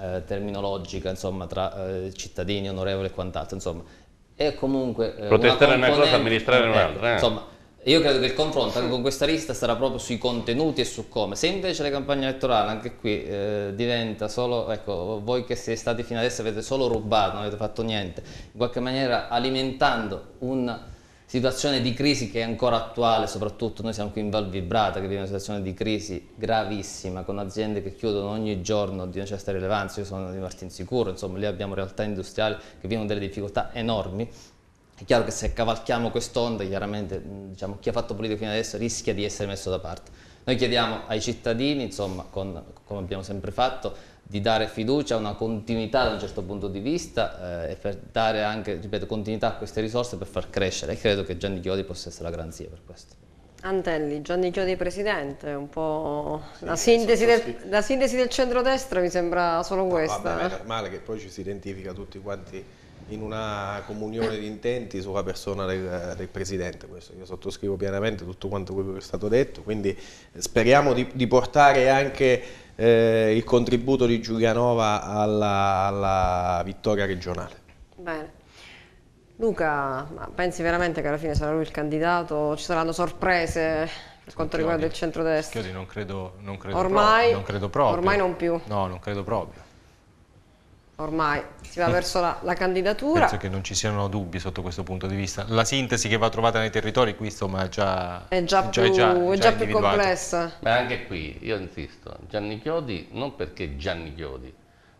eh, terminologica insomma, tra eh, cittadini, onorevoli e quant'altro, insomma, è comunque... Eh, Protestare una, una cosa, amministrare ecco, un'altra. Eh. Insomma, io credo che il confronto anche con questa lista sarà proprio sui contenuti e su come. Se invece la campagna elettorale, anche qui, eh, diventa solo, ecco, voi che siete stati fino adesso avete solo rubato, non avete fatto niente, in qualche maniera alimentando un situazione di crisi che è ancora attuale, soprattutto noi siamo qui in Val Vibrata che vive una situazione di crisi gravissima con aziende che chiudono ogni giorno di una certa rilevanza, io sono di Martinsicuro, insomma lì abbiamo realtà industriali che vivono delle difficoltà enormi è chiaro che se cavalchiamo quest'onda, chiaramente diciamo, chi ha fatto politica fino adesso rischia di essere messo da parte. Noi chiediamo ai cittadini, insomma, con, come abbiamo sempre fatto, di dare fiducia, una continuità da un certo punto di vista eh, e per dare anche, ripeto, continuità a queste risorse per far crescere e credo che Gianni Chiodi possa essere la garanzia per questo. Antelli, Gianni Chiodi presidente, un po' sì, la, sintesi del, la sintesi del centrodestra mi sembra solo no, questa. Vabbè, eh. è normale che poi ci si identifica tutti quanti in una comunione di intenti sulla persona del, del, Presidente. Questo io sottoscrivo pienamente tutto quanto quello che è stato detto, quindi speriamo di, di portare anche eh, il contributo di Giulianova alla, alla vittoria regionale. Bene. Luca, pensi veramente che alla fine sarà lui il candidato? Ci saranno sorprese per quanto riguarda il centrodestra? Schiodi, non credo, non credo ormai, pro, non credo proprio. Ormai non più. No, non credo proprio ormai si va eh. verso la, la, candidatura. Penso che non ci siano dubbi sotto questo punto di vista. La sintesi che va trovata nei territori qui insomma già, è già, più, già, è già più complessa. Ma anche qui, io insisto, Gianni Chiodi non perché Gianni Chiodi,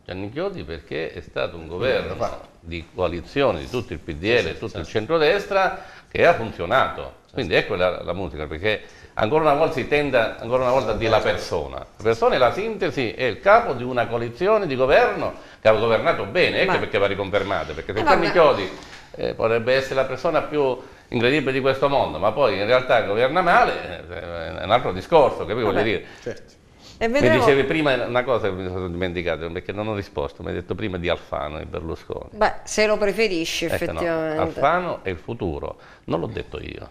Gianni Chiodi perché è stato un governo di coalizione di tutto il PDL, e tutto il centrodestra che ha funzionato. Quindi ecco la, la musica, perché ancora una volta si tende ancora una volta a dire la persona. La persona è la sintesi, è il capo di una coalizione di governo che ha governato bene, ecco Ma... perché va riconfermata, perché se Tommy eh, Chiodi eh, potrebbe essere la persona più incredibile di questo mondo, ma poi in realtà governa male, eh, è un altro discorso, capisco voglio dire. Certo. Vedremo... Mi dicevi prima una cosa che mi sono dimenticato, perché non ho risposto, mi hai detto prima di Alfano e Berlusconi. Beh, se lo preferisci ecco effettivamente. No, Alfano è il futuro, non l'ho detto io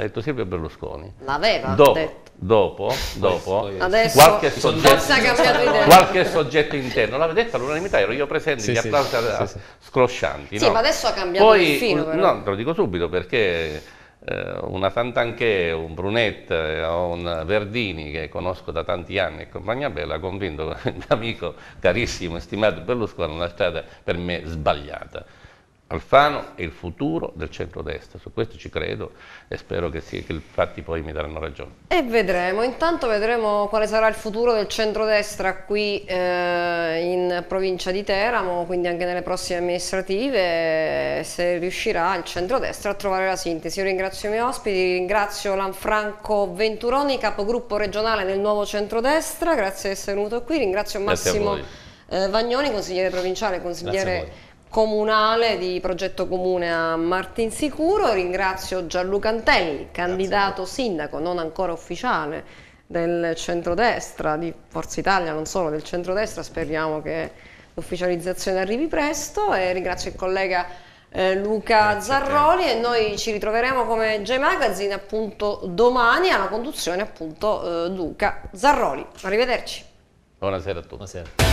l'ha detto Silvio Berlusconi. L'aveva dopo, detto. Dopo, dopo Adesso qualche, soggetto, qualche soggetto interno l'aveva detto all'unanimità, ero io presente, sì, gli applausi sì, sì, scroscianti. Sì, no? ma adesso ha cambiato Poi, il film. Però. No, te lo dico subito perché eh, una Tantanché, un Brunette eh, o un Verdini che conosco da tanti anni e compagnia bella, ha convinto il mio amico carissimo e stimato Berlusconi una strada per me sbagliata. Alfano è il futuro del centrodestra, su questo ci credo e spero che, i fatti poi mi daranno ragione. E vedremo, intanto vedremo quale sarà il futuro del centrodestra qui eh, in provincia di Teramo, quindi anche nelle prossime amministrative, se riuscirà il centrodestra a trovare la sintesi. Io ringrazio i miei ospiti, ringrazio Lanfranco Venturoni, capogruppo regionale del nuovo centrodestra, grazie di essere venuto qui, ringrazio Massimo eh, Vagnoni, consigliere provinciale, consigliere comunale di progetto comune a Martinsicuro. Ringrazio Gianluca Antelli, candidato sindaco non ancora ufficiale del centrodestra, di Forza Italia, non solo del centrodestra, speriamo che l'ufficializzazione arrivi presto e ringrazio il collega eh, Luca Grazie Zarroli e noi ci ritroveremo come J-Magazine appunto domani alla conduzione appunto eh, Luca Zarroli. Arrivederci. Buonasera a tutti. Buonasera.